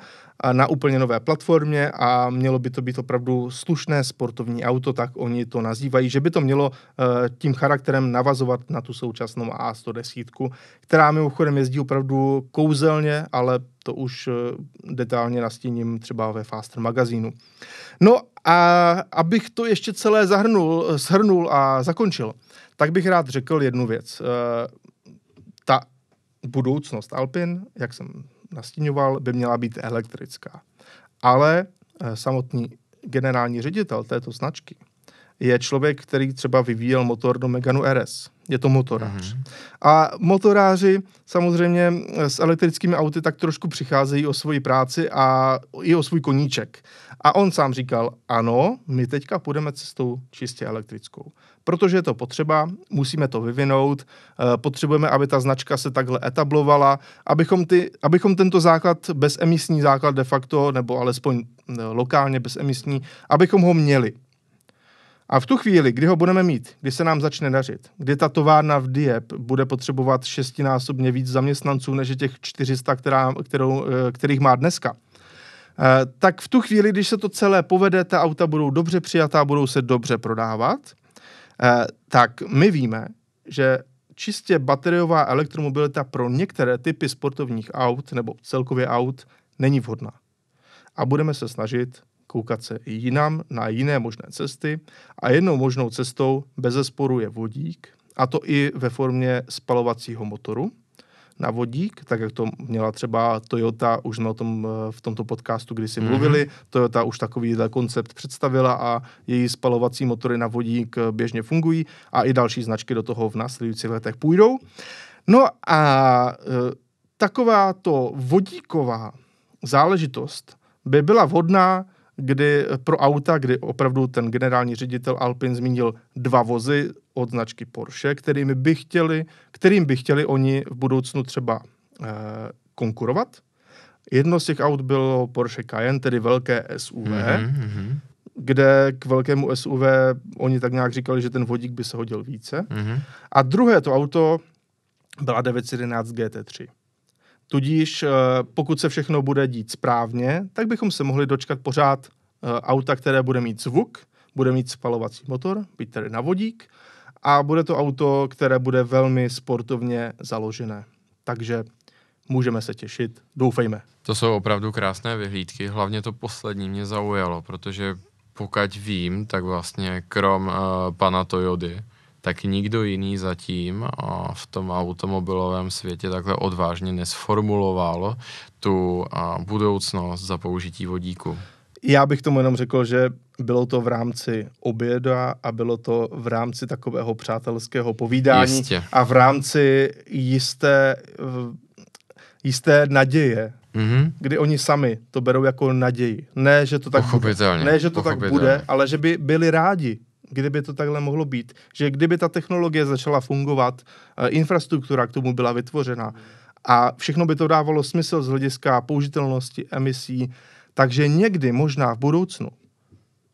eh, na úplně nové platformě a mělo by to být opravdu slušné sportovní auto, tak oni to nazývají, že by to mělo eh, tím charakterem navazovat na tu současnou A110, která mimochodem jezdí opravdu kouzelně, ale to už detailně nastíním třeba ve Faster magazínu. No a abych to ještě celé zahrnul, shrnul a zakončil, tak bych rád řekl jednu věc. Eh, ta budoucnost Alpin, jak jsem nastíňoval, by měla být elektrická. Ale eh, samotný generální ředitel této značky je člověk, který třeba vyvíjel motor do Meganu RS. Je to motorář. Mm-hmm. A motoráři samozřejmě s elektrickými auty tak trošku přicházejí o svoji práci a i o svůj koníček. A on sám říkal, ano, my teďka půjdeme cestou čistě elektrickou. Protože je to potřeba, musíme to vyvinout, eh, potřebujeme, aby ta značka se takhle etablovala, abychom, ty, abychom tento základ, bezemisní základ de facto, nebo alespoň eh, lokálně bezemisní, abychom ho měli. A v tu chvíli, kdy ho budeme mít, kdy se nám začne dařit, kdy ta továrna v Diep bude potřebovat šestinásobně víc zaměstnanců než těch 400, která, kterou, eh, kterých má dneska, eh, tak v tu chvíli, když se to celé povede, ta auta budou dobře přijatá, budou se dobře prodávat, eh, tak my víme, že čistě bateriová elektromobilita pro některé typy sportovních aut nebo celkově aut není vhodná. A budeme se snažit koukat se i jinam na jiné možné cesty a jednou možnou cestou bez zesporu je vodík, a to i ve formě spalovacího motoru na vodík, tak jak to měla třeba Toyota, už na tom, eh, v tomto podcastu kdysi mm-hmm. mluvili, Toyota už takový koncept představila a její spalovací motory na vodík eh, běžně fungují a i další značky do toho v následujících letech půjdou. No a e, takováto vodíková záležitost by byla vhodná kdy pro auta, kdy opravdu ten generální ředitel Alpin zmínil dva vozy od značky Porsche, kterými by chtěli, kterým by chtěli oni v budoucnu třeba eh, konkurovat. Jedno z těch aut bylo Porsche Cayenne, tedy velké SUV, mm-hmm. Mhm, kde k velkému SUV oni tak nějak říkali, že ten vodík by se hodil více. Mm-hmm. A druhé to auto byla 911 GT3. Tudíž eh, pokud se všechno bude dít správně, tak bychom se mohli dočkat pořád eh, auta, které bude mít zvuk, bude mít spalovací motor, být tedy na vodík, a bude to auto, které bude velmi sportovně založené. Takže můžeme se těšit, doufejme. To jsou opravdu krásné vyhlídky, hlavně to poslední mě zaujalo, protože pokud vím, tak vlastně krom uh, pana Toyody, tak nikdo jiný zatím v tom automobilovém světě takhle odvážně nesformuloval tu budoucnost za použití vodíku. Já bych tomu jenom řekl, že bylo to v rámci oběda a bylo to v rámci takového přátelského povídání Jistě. a v rámci jisté, jisté naděje, mm-hmm. kdy oni sami to berou jako naději. Ne, že to tak, bude, ne, že to tak bude, ale že by byli rádi, kdyby to takhle mohlo být, že kdyby ta technologie začala fungovat, eh, infrastruktura k tomu byla vytvořena a všechno by to dávalo smysl z hlediska použitelnosti emisí, takže někdy možná v budoucnu,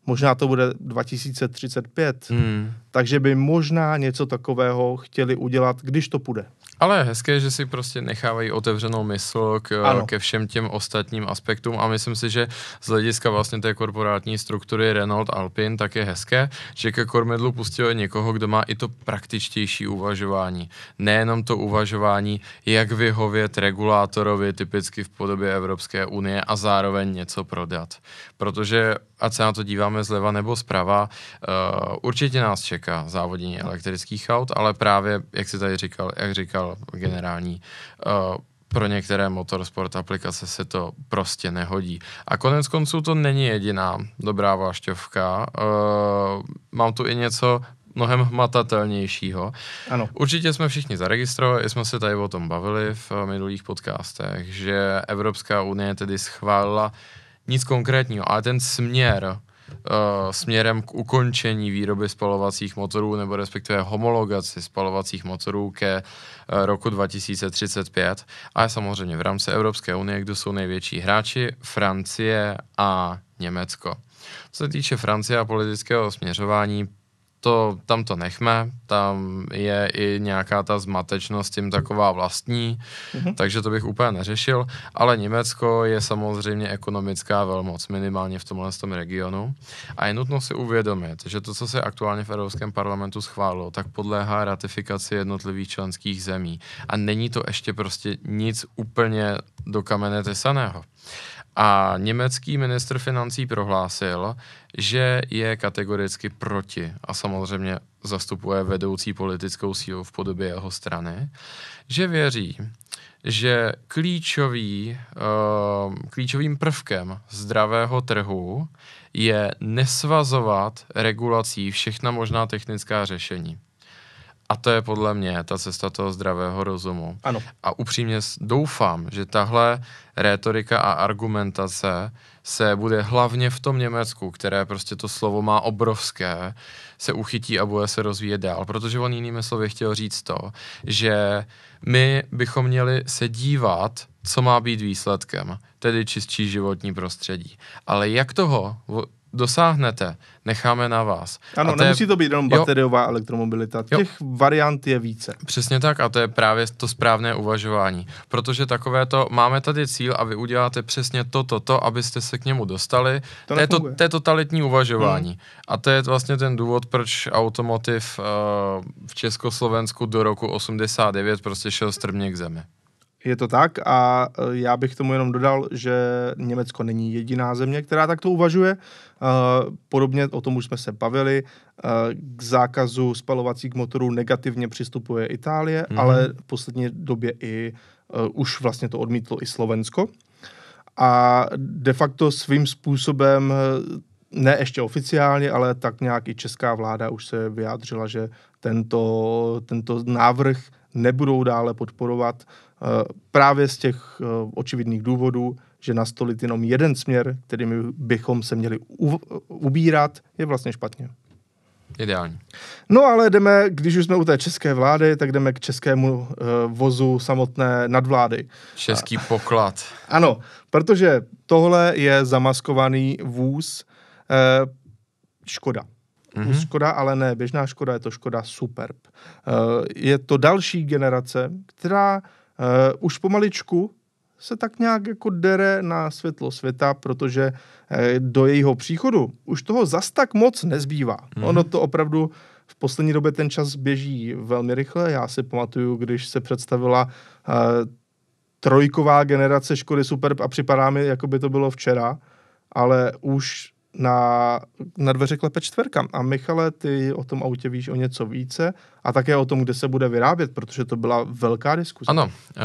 možná to bude 2035, hmm. takže by možná něco takového chtěli udělat, když to půjde. Ale je hezké, že si prostě nechávají otevřenou mysl k, eh, ke všem těm ostatním aspektům a myslím si, že z hlediska vlastně té korporátní struktury Renault Alpin tak je hezké, že ke kormidlu pustili někoho, kdo má i to praktičtější uvažování. Nejenom to uvažování, jak vyhovět regulátorovi typicky v podobě Evropské unie a zároveň něco prodat. Protože ať se na to díváme zleva nebo zprava, uh, určitě nás čeká závodění elektrických aut, ale právě, jak si tady říkal, jak říkal generální. Uh, pro některé motorsport aplikace se to prostě nehodí. A konec konců to není jediná dobrá vášťovka. Uh, eh, mám tu i něco mnohem hmatatelnějšího. Ano. Určitě jsme všichni zaregistrovali, jsme se tady o tom bavili v eh, minulých podcastech, že Evropská unie tedy schválila nic konkrétního, ale ten směr, Eh, směrem k ukončení výroby spalovacích motorů nebo respektive homologaci spalovacích motorů ke eh, roku 2035 a je samozřejmě v rámci Evropské unie, kde jsou největší hráči Francie a Německo. Co se týče Francie a politického směřování, to, tam to nechme, tam je i nějaká ta zmatečnost tím taková vlastní, mm-hmm. takže to bych úplně neřešil, ale Německo je samozřejmě ekonomická velmoc, minimálně v tomhle tom regionu a je nutno si uvědomit, že to, co se aktuálně v Evropském parlamentu schválilo, tak podléhá ratifikaci jednotlivých členských zemí a není to ještě prostě nic úplně do kamene tesaného. A německý ministr financí prohlásil, že je kategoricky proti a samozřejmě zastupuje vedoucí politickou sílu v podobě jeho strany, že věří, že klíčový, uh, klíčovým prvkem zdravého trhu je nesvazovat regulací všechna možná technická řešení. A to je podle mě ta cesta toho zdravého rozumu. Ano. A upřímně doufám, že tahle rétorika a argumentace se bude hlavně v tom Německu, které prostě to slovo má obrovské, se uchytí a bude se rozvíjet dál. Protože on jinými slovy chtěl říct to, že my bychom měli se dívat, co má být výsledkem, tedy čistší životní prostředí. Ale jak toho dosáhnete, necháme na vás. Ano, to nemusí je, to být jenom bateriová jo, elektromobilita, těch jo, variant je více. Přesně tak a to je právě to správné uvažování, protože takové to, máme tady cíl a vy uděláte přesně to, to, to, abyste se k němu dostali, to, to, je, to, to je totalitní uvažování. Hmm. A to je vlastně ten důvod, proč automotiv uh, v Československu do roku 89 prostě šel strmě k zemi. Je to tak a eh, já bych tomu jenom dodal, že Německo není jediná země, která takto uvažuje. Eh, podobně o tom už jsme se bavili. Eh, k zákazu spalovacích motorů negativně přistupuje Itálie, mm. ale v poslední době i už vlastně to odmítlo i Slovensko. A de facto svým způsobem ne ještě oficiálně, ale tak nějak i česká vláda už se vyjádřila, že tento, tento návrh nebudou dále podporovat, Eh, právě z těch eh, očividných důvodů, že nastolit jenom jeden směr, kterým bychom se měli ubírat, je vlastně špatně. Ideální. No ale jdeme, když už jsme u té české vlády, tak jdeme k českému uh, vozu samotné nadvlády. Český A, poklad. Ano, protože tohle je zamaskovaný vůz uh, Škoda. Mm-hmm. Škoda, ale ne běžná Škoda, je to Škoda Superb. Uh, je to další generace, která uh, Uh, už pomaličku se tak nějak jako dere na světlo světa, protože uh, do jejího příchodu už toho zas tak moc nezbývá. Mm. Ono to opravdu v poslední době ten čas běží velmi rychle. Já si pamatuju, když se představila uh, trojková generace Škody Superb a připadá mi, jako by to bylo včera, ale už na, na dveře klepe čtverka. A Michale, ty o tom autě víš o něco více a také o tom, kde se bude vyrábět, protože to byla velká diskuse. Ano, uh,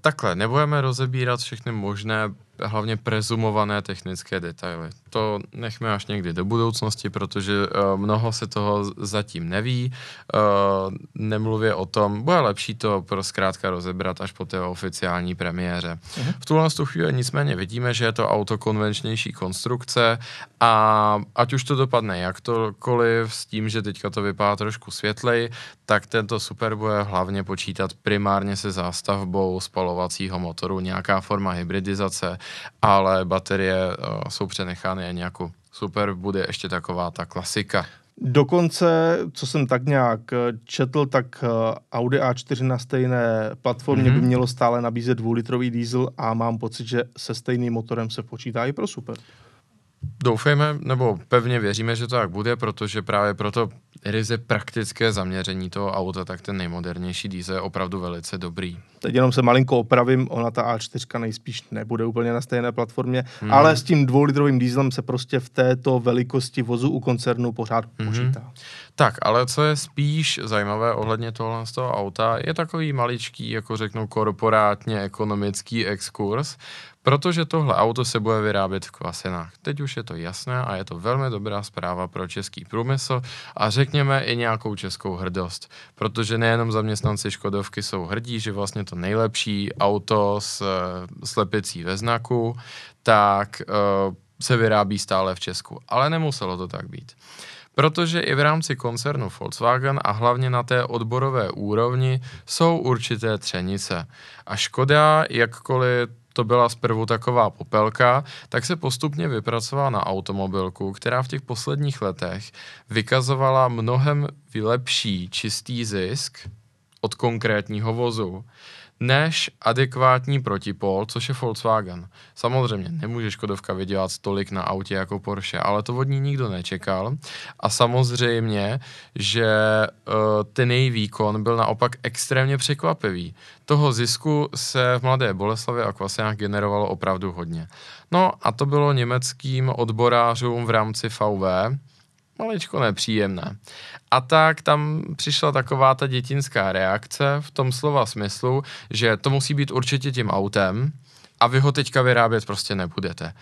takhle, nebudeme rozebírat všechny možné, hlavně prezumované technické detaily. To nechme až někdy do budoucnosti, protože uh, mnoho se toho zatím neví. Uh, nemluvě o tom, bude lepší to pro zkrátka rozebrat až po té oficiální premiéře. Uh-huh. V tuhle tu chvíli nicméně vidíme, že je to auto konvenčnější konstrukce a ať už to dopadne jakkoliv s tím, že teďka to vypadá trošku světlej, tak tento super bude hlavně počítat primárně se zástavbou spalovacího motoru, nějaká forma hybridizace, ale baterie uh, jsou přenechány jen jako super bude ještě taková ta klasika. Dokonce, co jsem tak nějak eh, četl, tak eh, Audi A4 na stejné platformě mm-hmm. by mělo stále nabízet dvoulitrový diesel a mám pocit, že se stejným motorem se počítá i pro super. Doufejme, nebo pevně věříme, že to tak bude, protože právě proto ryze praktické zaměření toho auta, tak ten nejmodernější diesel je opravdu velice dobrý. Teď jenom se malinko opravím, ona ta A4 nejspíš nebude úplně na stejné platformě, hmm. ale s tím dvoulitrovým dýzlem se prostě v této velikosti vozu u koncernu pořád hmm. počítá. Tak, ale co je spíš zajímavé ohledně tohle z toho auta, je takový maličký, jako řeknu, korporátně ekonomický exkurs, Protože tohle auto se bude vyrábět v kvasinách. Teď už je to jasné a je to velmi dobrá zpráva pro český průmysl a řekněme i nějakou českou hrdost. Protože nejenom zaměstnanci Škodovky jsou hrdí, že vlastně to nejlepší auto s eh, slepicí ve znaku, tak eh, se vyrábí stále v Česku. Ale nemuselo to tak být protože i v rámci koncernu Volkswagen a hlavně na té odborové úrovni jsou určité třenice. A škoda, jakkoliv to byla zprvu taková popelka, tak se postupně vypracovala na automobilku, která v těch posledních letech vykazovala mnohem lepší čistý zisk od konkrétního vozu než adekvátní protipol, což je Volkswagen. Samozřejmě nemůže Škodovka vydělat tolik na autě jako Porsche, ale to od ní nikdo nečekal. A samozřejmě, že uh, ten její výkon byl naopak extrémně překvapivý. Toho zisku se v Mladé Boleslavě a Kvasenách generovalo opravdu hodně. No a to bylo německým odborářům v rámci VW, maličko nepříjemné. A tak tam přišla taková ta dětinská reakce v tom slova smyslu, že to musí být určitě tím autem, a vy ho teďka vyrábět prostě nebudete.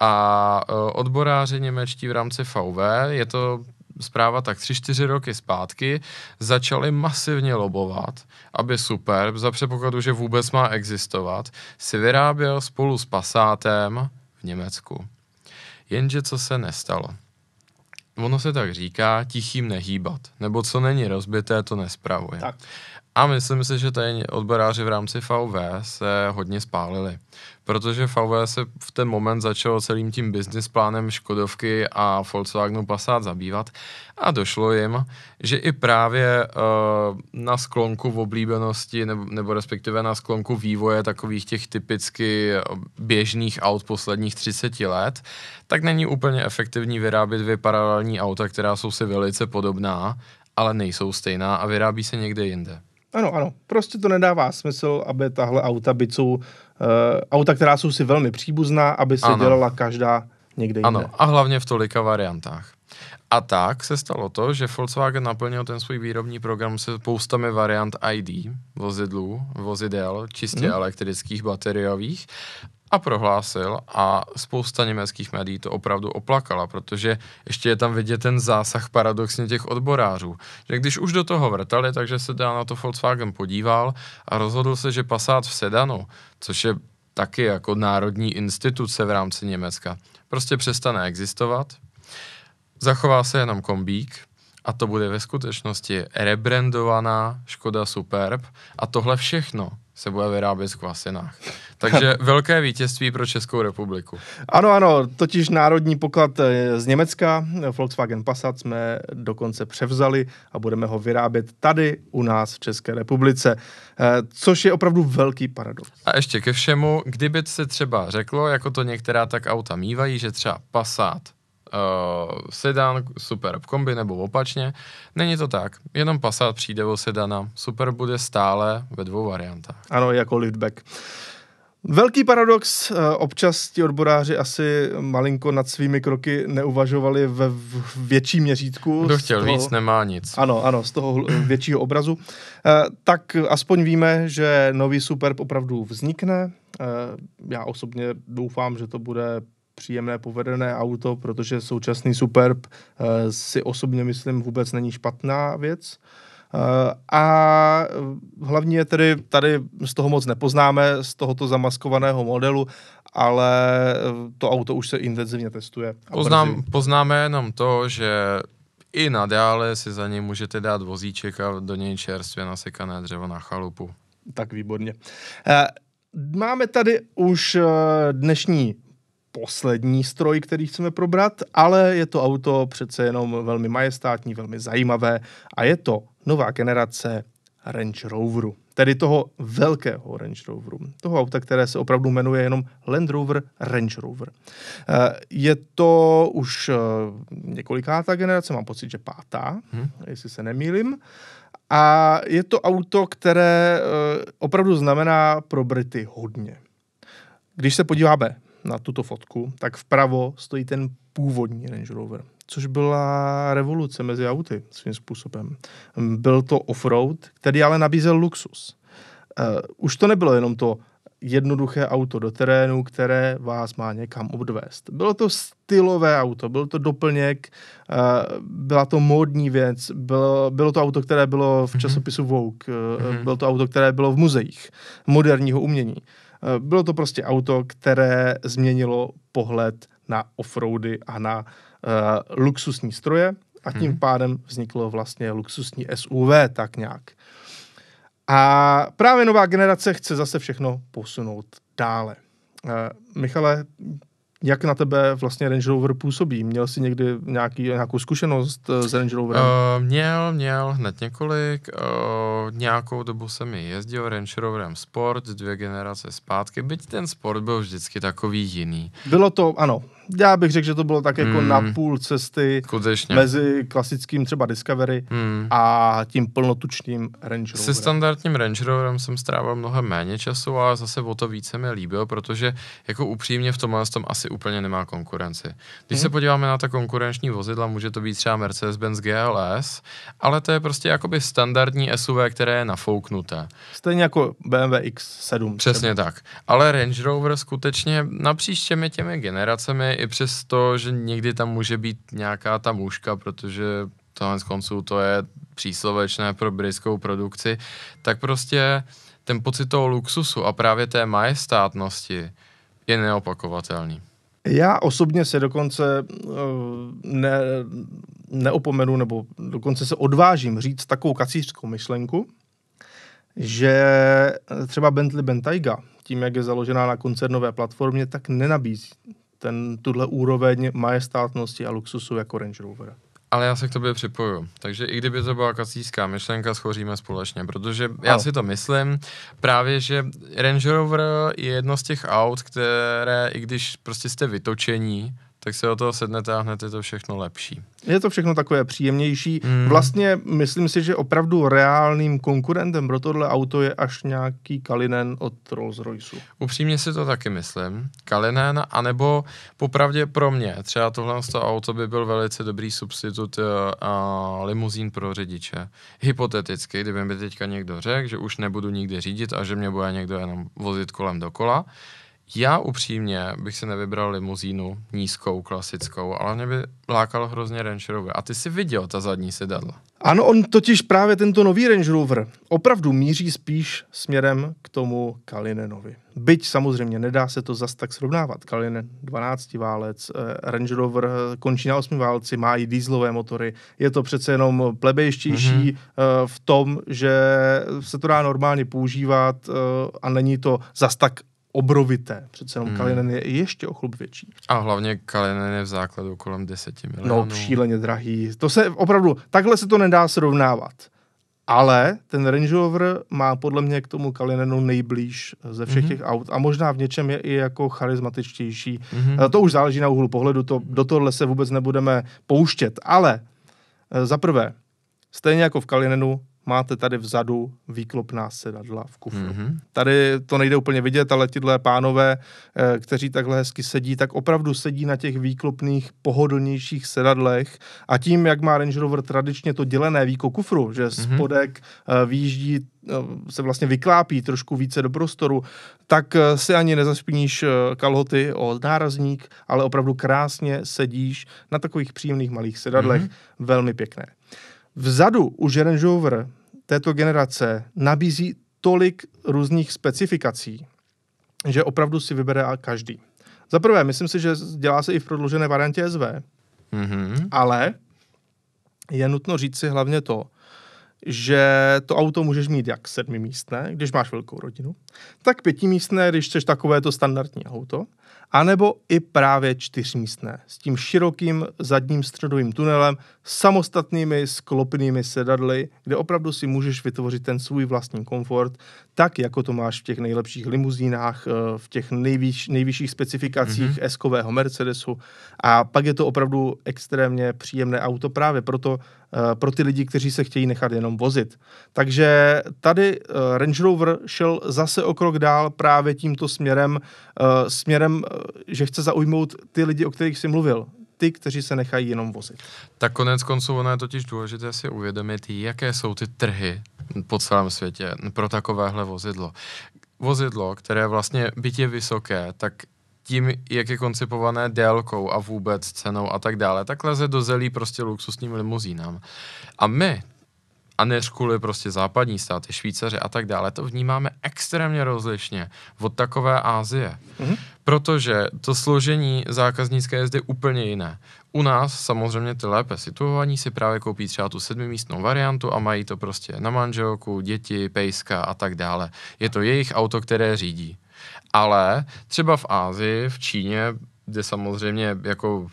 A eh, odboráři němečtí v rámci VV, je to zpráva tak 3-4 roky zpátky, začali masivně lobovat, aby Superb, za předpokladu, že vůbec má existovat, si vyráběl spolu s Passatem v Německu. Jenže co se nestalo? Ono se tak říká, tichým nehýbat, nebo co není rozbité, to nespravuje. Tak. A myslím si, že tady odboráři v rámci VV se hodně spálili, protože VV se v ten moment začalo celým tím business plánem Škodovky a Volkswagenu Passat zabývat a došlo jim, že i právě uh, na sklonku v oblíbenosti nebo, nebo respektive na sklonku vývoje takových těch typicky eh, běžných aut posledních 30 let, tak není úplně efektivní vyrábět dvě paralelní auta, která jsou si velice podobná, ale nejsou stejná a vyrábí se někde jinde. Ano, ano. Prostě to nedává smysl, aby tahle auta biců, uh, eh, auta, která jsou si velmi příbuzná, aby se ano. dělala každá někde jinde. Ano, a hlavně v tolika variantách. A tak se stalo to, že Volkswagen naplnil ten svůj výrobní program se spoustami variant ID vozidlů, vozidel, čistě hmm. elektrických, bateriových a prohlásil a spousta německých médií to opravdu oplakala, protože ještě je tam vidět ten zásah paradoxně těch odborářů. Že když už do toho vrtali, takže se dál na to Volkswagen podíval a rozhodl se, že Passat v sedanu, což je taky jako národní instituce v rámci Německa, prostě přestane existovat, zachová se jenom kombík, a to bude ve skutečnosti rebrandovaná Škoda Superb a tohle všechno se bude vyrábět v kvasinách. Takže velké vítězství pro Českou republiku. Ano, ano, totiž národní poklad eh, z Německa, eh, Volkswagen Passat, jsme dokonce převzali a budeme ho vyrábět tady u nás v České republice, eh, což je opravdu velký paradox. A ještě ke všemu, kdyby se třeba řeklo, jako to některá tak auta mývají, že třeba Passat uh, sedan, Superb kombi nebo opačně. Není to tak. Jenom Passat přijde o sedana. Superb bude stále ve dvou variantách. Ano, jako liftback. Velký paradox, eh, občas ti odboráři asi malinko nad svými kroky neuvažovali ve větším měřítku. Kdo chtěl toho, víc, nemá nic. Ano, ano, z toho většího obrazu. Eh, tak aspoň víme, že nový Superb opravdu vznikne. Já osobně doufám, že to bude příjemné, povedené auto, protože současný Superb eh, si osobně myslím vůbec není špatná věc. Eh, a hlavně tedy tady z toho moc nepoznáme, z tohoto zamaskovaného modelu, ale eh, to auto už se intenzivně testuje. Poznám, poznáme jenom to, že i nadále si za ně můžete dát vozíček a do něj čerstvě nasekané dřevo na chalupu. Tak výborně. Máme tady už dnešní poslední stroj, který chceme probrat, ale je to auto přece jenom velmi majestátní, velmi zajímavé a je to nová generace Range Roveru, tedy toho velkého Range Roveru, toho auta, které se opravdu jmenuje jenom Land Rover Range Rover. Eh, je to už eh, několikátá generace, mám pocit, že pátá, hmm. jestli se nemýlim. A je to auto, které eh, opravdu znamená pro Brity hodně. Když se podíváme na tuto fotku, tak vpravo stojí ten původní Range Rover, což byla revoluce mezi auty svým způsobem. Byl to offroad, který ale nabízel luxus. Uh, už to nebylo jenom to jednoduché auto do terénu, které vás má někam odvést. Bylo to stylové auto, byl to doplněk, uh, byla to módní věc, bylo, bylo to auto, které bylo v mhm. časopisu Vogue, uh, eh, mm-hmm. bylo to auto, které bylo v muzeích moderního umění. Uh, Eh, bylo to prostě auto, které změnilo pohled na offroady a na uh, luxusní stroje a tím hmm. pádem vzniklo vlastně luxusní SUV tak nějak. A právě nová generace chce zase všechno posunout dále. Uh, Michale, jak na tebe vlastně Range Rover působí? Měl jsi někdy nějaký, nějakou zkušenost eh, s Range Roverem? Uh, měl, měl hned několik. Uh, nějakou dobu jsem mi jezdil Range Roverem Sport, dvě generace zpátky, byť ten sport byl vždycky takový jiný. Bylo to, ano, já bych řekl, že to bylo tak jako mm. na půl cesty Skutečně. mezi klasickým třeba Discovery mm. a tím plnotučným Range Roverem. Se standardním Range Roverem jsem strávil mnohem méně času, ale zase o to více mi líbil, protože jako upřímně v tomhle tom asi úplně nemá konkurenci. Když mm. se mhm. podíváme na ta konkurenční vozidla, může to být třeba Mercedes-Benz GLS, ale to je prostě jakoby standardní SUV, které je nafouknuté. Stejně jako BMW X7. Přesně třeba. tak. Ale Range Rover skutečně napříč těmi těmi generacemi i přes to, že někdy tam může být nějaká ta mužka, protože tohle z konců to je příslovečné pro britskou produkci, tak prostě ten pocit toho luxusu a právě té majestátnosti je neopakovatelný. Já osobně se dokonce eh, ne, neopomenu, nebo dokonce se odvážím říct takovou kacířskou myšlenku, že třeba Bentley Bentayga, tím, jak je založená na koncernové platformě, tak nenabízí ten, tuhle úroveň majestátnosti a luxusu jako Range Rover. Ale já se k tobě připoju. Takže i kdyby to byla kacíská myšlenka, schoříme společně, protože já ano. si to myslím právě, že Range Rover je jedno z těch aut, které, i když prostě jste vytočení, tak se o toho sednete a hned je to všechno lepší. Je to všechno takové příjemnější. Mm. Vlastně myslím si, že opravdu reálným konkurentem pro tohle auto je až nějaký Kalinen od Rolls Royce. Upřímně si to taky myslím. Kalinen, anebo popravdě pro mě, třeba tohle to auto by byl velice dobrý substitut eh, a limuzín pro řidiče. Hypoteticky, kdyby mi teďka někdo řekl, že už nebudu nikdy řídit a že mě bude někdo jenom vozit kolem dokola, já upřímně bych si nevybral limuzínu nízkou, klasickou, ale mě by lákal hrozně Range Rover. A ty jsi viděl ta zadní sedadla? Ano, on totiž právě tento nový Range Rover opravdu míří spíš směrem k tomu Kalinenovi. Byť samozřejmě nedá se to zas tak srovnávat. Kalinen 12 válec, eh, Range Rover končí na 8 válci, má i dýzlové motory. Je to přece jenom plebejštější mm-hmm. v tom, že se to dá normálně používat eh, a není to zas tak obrovité. Přece jenom hmm. Kalinen je ještě o chlup větší. A hlavně Kalinen je v základu kolem 10 milionů. No, šíleně drahý. To se opravdu, takhle se to nedá srovnávat. Ale ten Range Rover má podle mě k tomu Kalinenu nejblíž ze všech mm-hmm. těch aut a možná v něčem je i jako charismatičtější. Mm-hmm. To už záleží na úhlu pohledu, to, do tohle se vůbec nebudeme pouštět. Ale eh, za prvé, stejně jako v Kalinenu, máte tady vzadu výklopná sedadla v kufru. Mm-hmm. Tady to nejde úplně vidět, ale tyhle pánové, eh, kteří takhle hezky sedí, tak opravdu sedí na těch výklopných, pohodlnějších sedadlech a tím, jak má Range Rover tradičně to dělené výko kufru, že mm-hmm. spodek eh, výjíždí eh, se vlastně vyklápí trošku více do prostoru, tak si ani nezaspíníš kalhoty o nárazník, ale opravdu krásně sedíš na takových příjemných malých sedadlech, mm-hmm. velmi pěkné. Vzadu už Range Rover této generace nabízí tolik různých specifikací, že opravdu si vybere a každý. Za prvé, myslím si, že dělá se i v prodloužené variantě SV, mm-hmm. ale je nutno říct si hlavně to, že to auto můžeš mít jak místné, když máš velkou rodinu, tak pětimístné, když chceš takové to standardní auto anebo i právě čtyřmístné s tím širokým zadním středovým tunelem, samostatnými sklopnými sedadly, kde opravdu si můžeš vytvořit ten svůj vlastní komfort, tak jako to máš v těch nejlepších limuzínách, eh, v těch nejvýš, nejvyšších specifikacích mm-hmm. eskového Mercedesu. A pak je to opravdu extrémně příjemné auto právě proto, Eh, pro ty lidi, kteří se chtějí nechat jenom vozit. Takže tady eh, Range Rover šel zase o krok dál právě tímto směrem, eh, směrem, že chce zaujmout ty lidi, o kterých jsi mluvil ty, kteří se nechají jenom vozit. Tak konec konců ono je totiž důležité si uvědomit, jaké jsou ty trhy po celém světě pro takovéhle vozidlo vozidlo, které vlastně bytě vysoké, tak tím, jak je koncipované délkou a vůbec cenou a tak dále, tak leze do zelí prostě luxusním limuzínám. A my, a než kvůli prostě západní státy, Švýcaři a tak dále, to vnímáme extrémně rozlišně od takové Ázie. Mm-hmm. Protože to složení zákaznické jezdy je úplně jiné. U nás samozřejmě ty lépe situovaní si právě koupí třeba tu sedmimístnou variantu a mají to prostě na manželku, děti, pejska a tak dále. Je to jejich auto, které řídí ale třeba v Ázii, v Číně, kde samozřejmě jako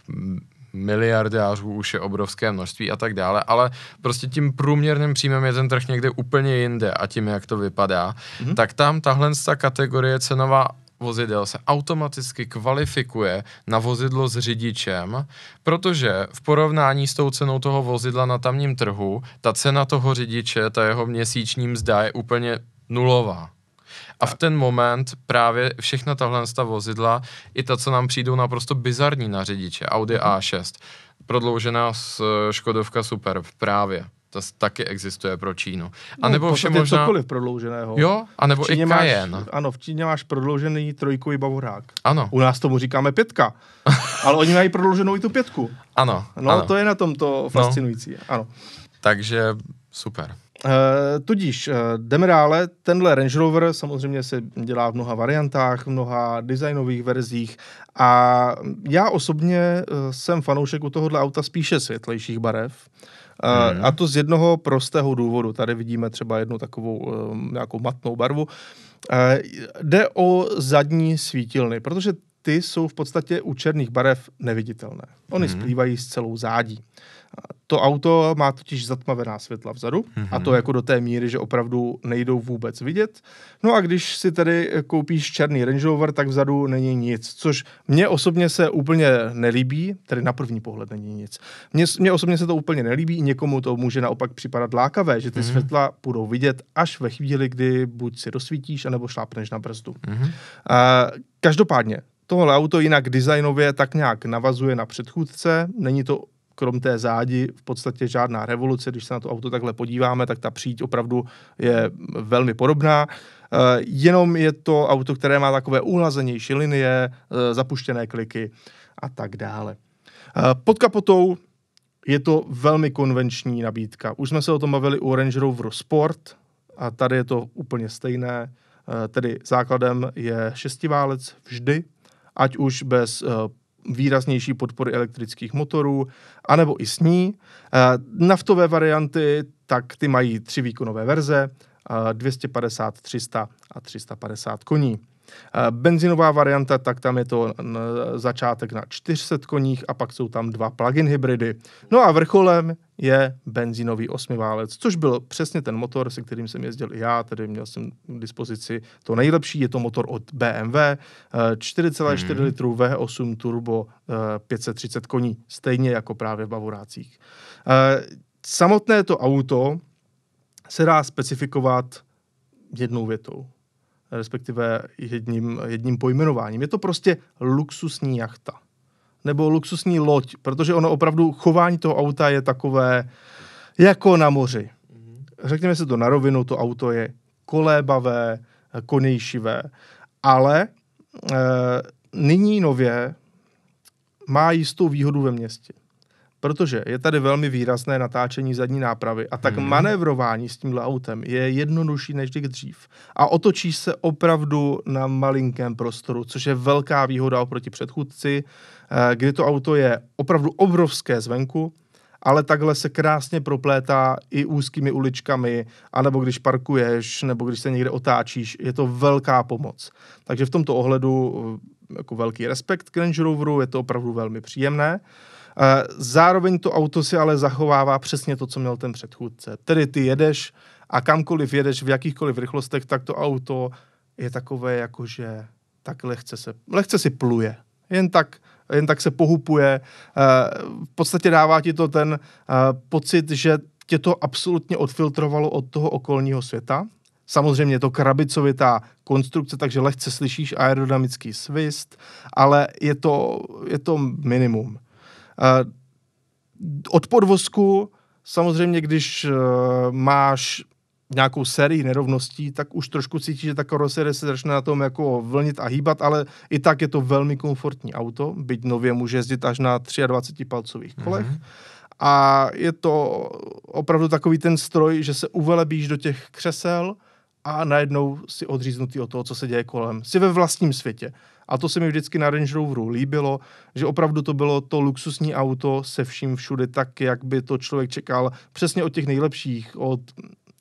miliardářů už je obrovské množství a tak dále, ale prostě tím průměrným příjmem je ten trh někde úplně jinde a tím, jak to vypadá, mm-hmm. tak tam tahle kategorie cenová vozidel se automaticky kvalifikuje na vozidlo s řidičem, protože v porovnání s tou cenou toho vozidla na tamním trhu, ta cena toho řidiče, ta jeho měsíční mzda je úplně nulová. A v ten moment právě všechna tahle vozidla, i ta, co nám přijdou naprosto bizarní na řidiče, Audi mhm. A6, prodloužená z eh, Škodovka Superb právě. To taky existuje pro Čínu. A no, nebo no, vše možná... cokoliv prodlouženého. Jo, a nebo i Cayenne. Máš, ano, v Číně máš prodloužený trojkový bavorák. Ano. U nás tomu říkáme pětka. ale oni mají prodlouženou i tu pětku. Ano. No, ano. to je na tom to no. fascinující. No. Ano. Takže super. Eh, tudíž, eh, jdeme dále. Tenhle Range Rover samozřejmě se dělá v mnoha variantách, v mnoha designových verzích a já osobně eh, jsem fanoušek u tohohle auta spíše světlejších barev. Hmm. A to z jednoho prostého důvodu. Tady vidíme třeba jednu takovou nějakou matnou barvu. Jde o zadní svítilny, protože ty jsou v podstatě u černých barev neviditelné. Oni hmm. splývají s celou zádí. To auto má totiž zatmavená světla vzadu mm-hmm. a to mhm. jako do té míry, že opravdu nejdou vůbec vidět. No a když si tedy koupíš černý Range Rover, tak vzadu není nic, což mně osobně se úplně nelíbí, tedy na první pohled není nic. Mně, mně osobně se to úplně nelíbí, někomu to může naopak připadat lákavé, že ty mm-hmm. světla budou vidět až ve chvíli, kdy buď si rozsvítíš, anebo šlápneš na brzdu. Mm-hmm. A, každopádně, tohle auto jinak designově tak nějak navazuje na předchůdce, není to krom té zádi v podstatě žádná revoluce. Když se na to auto takhle podíváme, tak ta příď opravdu je velmi podobná. E, jenom je to auto, které má takové uhlazenější linie, e, zapuštěné kliky a tak dále. E, pod kapotou je to velmi konvenční nabídka. Už jsme se o tom bavili u Range Rover Sport a tady je to úplně stejné. Tedy základem je šestiválec vždy, ať už bez výraznější podpory elektrických motorů, anebo i s ní. Eh, naftové varianty, tak ty mají tři výkonové verze, 250, eh, 300 a 350 koní. Benzinová varianta, tak tam je to začátek na 400 koních a pak jsou tam dva plug-in hybridy. No a vrcholem je benzinový osmiválec, což byl přesně ten motor, se kterým jsem jezdil i já, tedy měl jsem k dispozici to nejlepší, je to motor od BMW, 4,4 hmm. litru V8 turbo, 530 eh, koní, stejně jako právě v Bavorácích. Eh, samotné to auto se dá specifikovat jednou větou respektive jedním, jedním pojmenováním. Je to prostě luxusní jachta nebo luxusní loď, protože ono opravdu chování toho auta je takové jako na moři. Mhm. Řekněme si to na rovinu, to auto je kolébavé, konejšivé, ale e, nyní nově má jistou výhodu ve městě protože je tady velmi výrazné natáčení zadní nápravy a tak hmm. manévrování s tímhle autem je jednodušší než dřív. A otočí se opravdu na malinkém prostoru, což je velká výhoda oproti předchůdci, eh, kdy to auto je opravdu obrovské zvenku, ale takhle se krásně proplétá i úzkými uličkami, anebo když parkuješ, nebo když se někde otáčíš, je to velká pomoc. Takže v tomto ohledu eh, jako velký respekt k Range Roveru, je to opravdu velmi příjemné. Eh, zároveň to auto si ale zachovává přesně to, co měl ten předchůdce. Tedy ty jedeš a kamkoliv jedeš, v jakýchkoliv rychlostech, tak to auto je takové jakože tak lehce, se, lehce si pluje. Jen tak, jen tak se pohupuje. Eh, v podstatě dává ti to ten eh, pocit, že tě to absolutně odfiltrovalo od toho okolního světa. Samozřejmě je to krabicovitá konstrukce, takže lehce slyšíš aerodynamický svist, ale je to, je to minimum. Od podvozku samozřejmě, když eh, máš nějakou sérii nerovností, tak už trošku cítíš, že ta karoserie se začne na tom jako vlnit a hýbat, ale i tak je to velmi komfortní auto, byť nově může jezdit až na 23 palcových kolech. Mm-hmm. A je to opravdu takový ten stroj, že se uvelebíš do těch křesel a najednou si odříznutý od toho, co se děje kolem. Jsi ve vlastním světě. A to se mi vždycky na Range Roveru líbilo, že opravdu to bylo to luxusní auto se vším všude tak, jak by to člověk čekal přesně od těch nejlepších, od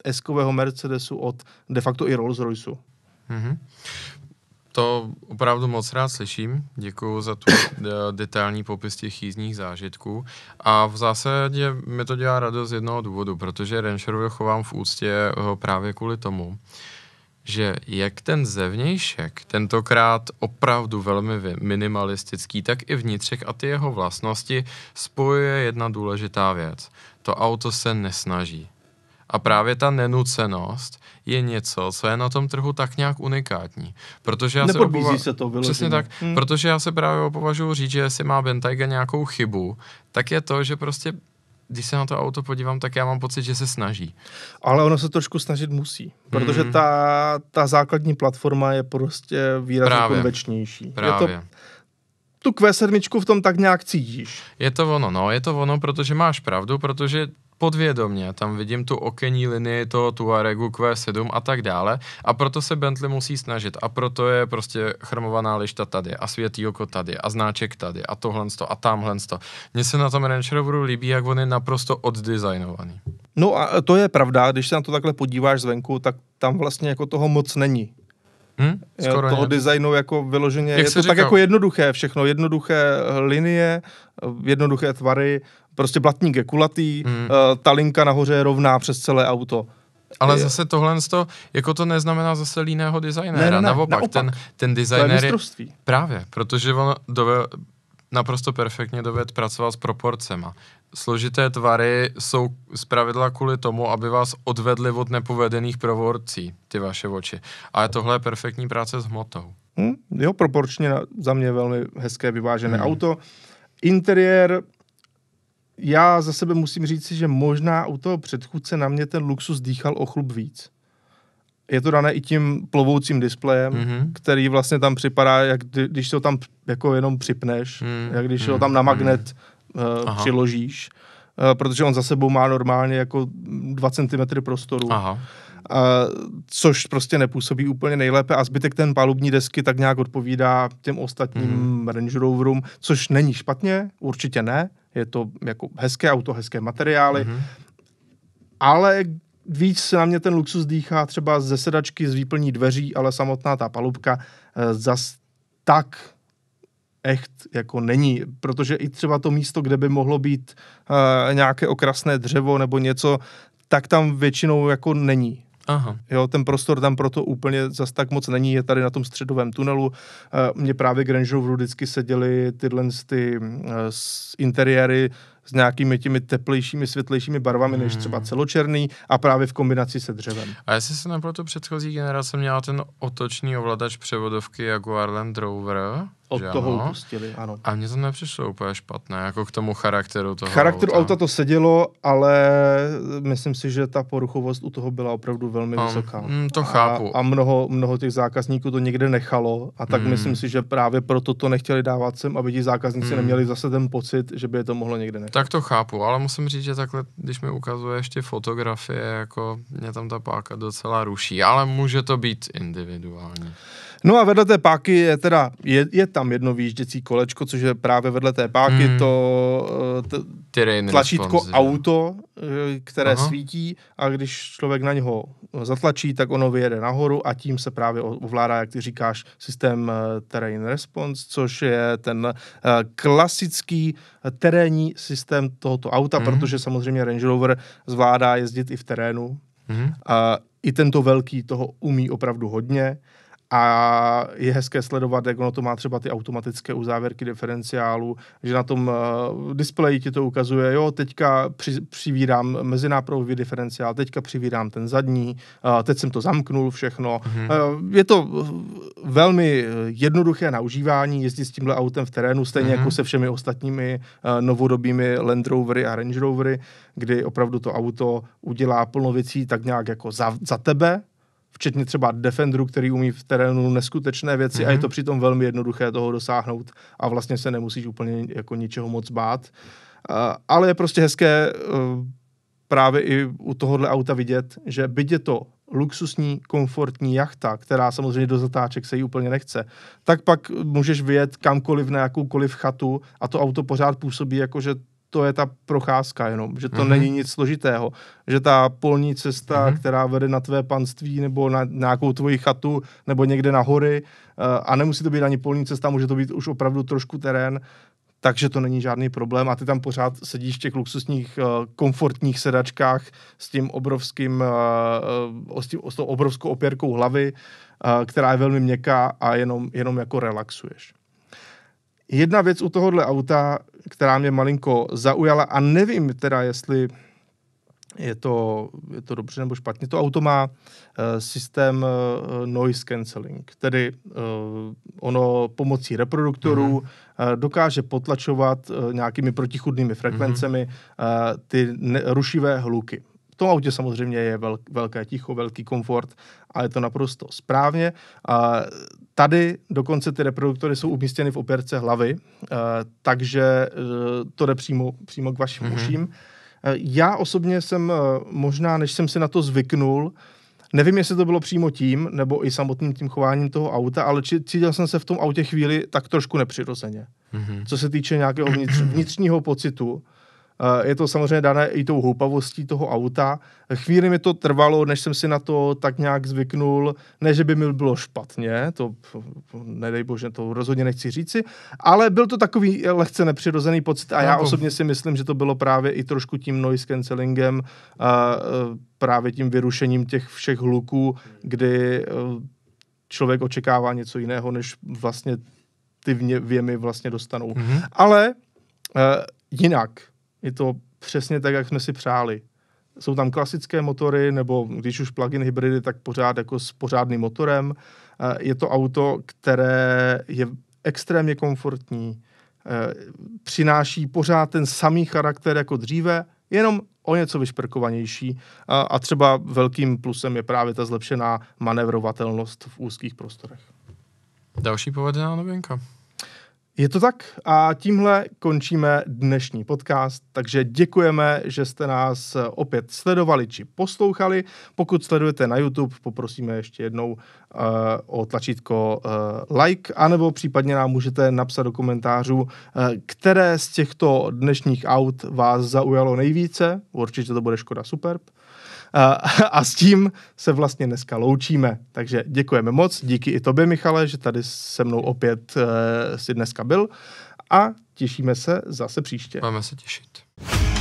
eskového Mercedesu, od de facto i Rolls Royceu. Mm-hmm. To opravdu moc rád slyším. Děkuji za tu eh, detailní popis těch jízdních zážitků. A v zásadě mi to dělá radost z jednoho důvodu, protože Range Rover chovám v úctě eh, právě kvůli tomu, že jak ten zevnějšek, tentokrát opravdu velmi minimalistický, tak i vnitřek a ty jeho vlastnosti spojuje jedna důležitá věc. To auto se nesnaží. A právě ta nenucenost je něco, co je na tom trhu tak nějak unikátní. Protože já Nepodbízí se, obova... se to vyloženě. Přesně tak. Hmm. Protože já se právě opovažuji říct, že jestli má Bentayga nějakou chybu, tak je to, že prostě když se na to auto podívám, tak já mám pocit, že se snaží. Ale ono se trošku snažit musí, protože hmm. ta, ta základní platforma je prostě výrazně Právě. konvečnější. Právě. Je to, tu Q7 v tom tak nějak cítíš. Je to ono, no, je to ono, protože máš pravdu, protože podvědomně tam vidím tu okenní linii toho Tuaregu Q7 a tak dále a proto se Bentley musí snažit a proto je prostě chromovaná lišta tady a světý oko tady a znáček tady a tohle a tamhle Mně se na tom Range Roveru líbí, jak on je naprosto oddesignovaný. No a to je pravda, když se na to takhle podíváš zvenku, tak tam vlastně jako toho moc není. Hmm? Skoro toho ne. designu jako vyloženě, Jak je to říkal? tak jako jednoduché všechno, jednoduché eh, linie, eh, jednoduché tvary, Prostě blatník je kulatý, hmm. Eh, ta linka nahoře je rovná přes celé auto. Ale je. zase tohle toho, jako to neznamená zase líného designéra. Ne, ne, naopak, naopak, ten, ten designér je, je právě, protože on dove, naprosto perfektně doved pracovat s proporcema. Složité tvary jsou zpravidla kvůli tomu, aby vás odvedli od nepovedených provorcí, ty vaše oči. A tohle je perfektní práce s hmotou. Hmm, jo, proporčně za mě velmi hezké vyvážené hmm. auto. Interiér já za sebe musím říct, že možná u toho předchůdce na mě ten luxus dýchal o chlub víc. Je to dané i tím plovoucím displejem, mm-hmm. který vlastně tam připadá, jak když to tam jako jenom připneš, mm-hmm. jak když mm-hmm. ho tam na magnet mm-hmm. uh, přiložíš, uh, protože on za sebou má normálně jako 2 cm prostoru. Aha. Uh, což prostě nepůsobí úplně nejlépe a zbytek ten palubní desky tak nějak odpovídá těm ostatním mm. Range Roverům, což není špatně, určitě ne, je to jako hezké auto, hezké materiály, mm-hmm. ale víc se na mě ten luxus dýchá třeba ze sedačky, z výplní dveří, ale samotná ta palubka e, zas tak echt jako není, protože i třeba to místo, kde by mohlo být e, nějaké okrasné dřevo nebo něco, tak tam většinou jako není. Aha. Jo, ten prostor tam proto úplně zas tak moc není, je tady na tom středovém tunelu. Eh, Mě právě Grangeoveru vždycky seděly tyhle ty eh, interiéry s nějakými těmi teplejšími, světlejšími barvami hmm. než třeba hmm. celočerný a právě v kombinaci se dřevem. A jestli se proto předchozí generace měla ten otočný ovladač převodovky Jaguar Land Rover, od že toho ano? upustili, ano. A mně to nepřišlo úplně špatné, jako k tomu charakteru toho K charakteru auta. auta to sedělo, ale myslím si, že ta poruchovost u toho byla opravdu velmi um, vysoká. Mm, to chápu. A, a mnoho, mnoho těch zákazníků to někde nechalo a tak mm. myslím si, že právě proto to nechtěli dávat sem, aby ti zákazníci mm. neměli zase ten pocit, že by je to mohlo někde nechat. Tak to chápu, ale musím říct, že takhle, když mi ukazuje ještě fotografie, jako mě tam ta páka docela ruší, ale může to být individuální. No a vedle té páky je teda, je, je tam jedno výjížděcí kolečko, což je právě vedle té páky hmm. to eh, t, tlačítko response, auto, eh, které Aha. svítí a když člověk na něho zatlačí, tak ono vyjede nahoru a tím se právě ovládá, jak ty říkáš, systém eh, terrain response, což je ten klasický terénní systém tohoto auta, hmm. protože samozřejmě Range Rover zvládá jezdit i v terénu. Hmm. A i tento velký toho umí opravdu hodně a je hezké sledovat, jak ono to má třeba ty automatické uzávěrky diferenciálu, že na tom uh, displeji ti to ukazuje, jo, teďka při, přivírám mezináprovový diferenciál, teďka přivírám ten zadní, uh, teď jsem to zamknul všechno. Mm-hmm. Uh, je to velmi jednoduché na užívání, jezdit s tímhle autem v terénu, stejně mm-hmm. jako mhm. se všemi ostatními uh, novodobými Land Rovery a Range Rovery, kdy opravdu to auto udělá plno věcí tak nějak jako za, za tebe, včetně třeba defendru, který umí v terénu neskutečné věci mm-hmm. a je mhm. to přitom velmi jednoduché toho dosáhnout a vlastně se nemusíš úplně jako ničeho moc bát. Uh, ale je prostě hezké uh, právě i u tohohle auta vidět, že byť je to luxusní, komfortní jachta, která samozřejmě do zatáček se jí úplně nechce, tak pak můžeš vyjet kamkoliv na jakoukoliv chatu a to auto pořád působí jako, že to je ta procházka jenom, že to mm-hmm. není nic složitého, že ta polní cesta, mm-hmm. která vede na tvé panství nebo na nějakou tvoji chatu nebo někde na hory eh, a nemusí to být ani polní cesta, může to být už opravdu trošku terén, takže to není žádný problém a ty tam pořád sedíš v těch luxusních eh, komfortních sedačkách s tím obrovským, eh, s, tím, s tou obrovskou opěrkou hlavy, která je velmi měkká a jenom, jenom jako relaxuješ. Jedna věc u tohohle auta která mě malinko zaujala a nevím teda, jestli je to, je to dobře nebo špatně. To auto má uh, systém uh, noise cancelling, tedy uh, ono pomocí reproduktorů mm-hmm. uh, dokáže potlačovat uh, nějakými protichudnými frekvencemi mm-hmm. uh, ty ne- rušivé hluky tom autě samozřejmě je velk, velké ticho, velký komfort a je to naprosto správně. A tady dokonce ty reproduktory jsou umístěny v opěrce hlavy, eh, takže eh, to jde přímo, přímo k vašim mm-hmm. uším. Eh, já osobně jsem možná, než jsem si na to zvyknul, Nevím, jestli to bylo přímo tím, nebo i samotným tím chováním toho auta, ale cítil jsem se v tom autě chvíli tak trošku nepřirozeně. Mm-hmm. Co se týče nějakého vnitř, vnitřního pocitu, je to samozřejmě dané i tou houpavostí toho auta. Chvíli mi to trvalo, než jsem si na to tak nějak zvyknul. Ne, že by mi bylo špatně, to nedej bože, to rozhodně nechci říci, ale byl to takový lehce nepřirozený pocit a já jako- osobně si myslím, že to bylo právě i trošku tím noise cancellingem, e, právě tím vyrušením těch všech hluků, kdy e, člověk očekává něco jiného, než vlastně ty věmy vlastně dostanou. Mm-hmm. Ale e, jinak, je to přesně tak, jak jsme si přáli. Jsou tam klasické motory, nebo když už plug-in hybridy, tak pořád jako s pořádným motorem. Eh, je to auto, které je extrémně komfortní, eh, přináší pořád ten samý charakter jako dříve, jenom o něco vyšperkovanější a, a třeba velkým plusem je právě ta zlepšená manevrovatelnost v úzkých prostorech. Další povedená novinka. Je to tak a tímhle končíme dnešní podcast, takže děkujeme, že jste nás opět sledovali či poslouchali. Pokud sledujete na YouTube, poprosíme ještě jednou uh, o tlačítko uh, like, anebo případně nám můžete napsat do komentářů, uh, které z těchto dnešních aut vás zaujalo nejvíce. Určitě to bude Škoda Superb. Uh, a, a s tím se vlastně dneska loučíme. Takže děkujeme moc, díky i tobě, Michale, že tady se mnou opět e, eh, si dneska byl a těšíme se zase příště. Máme se těšit.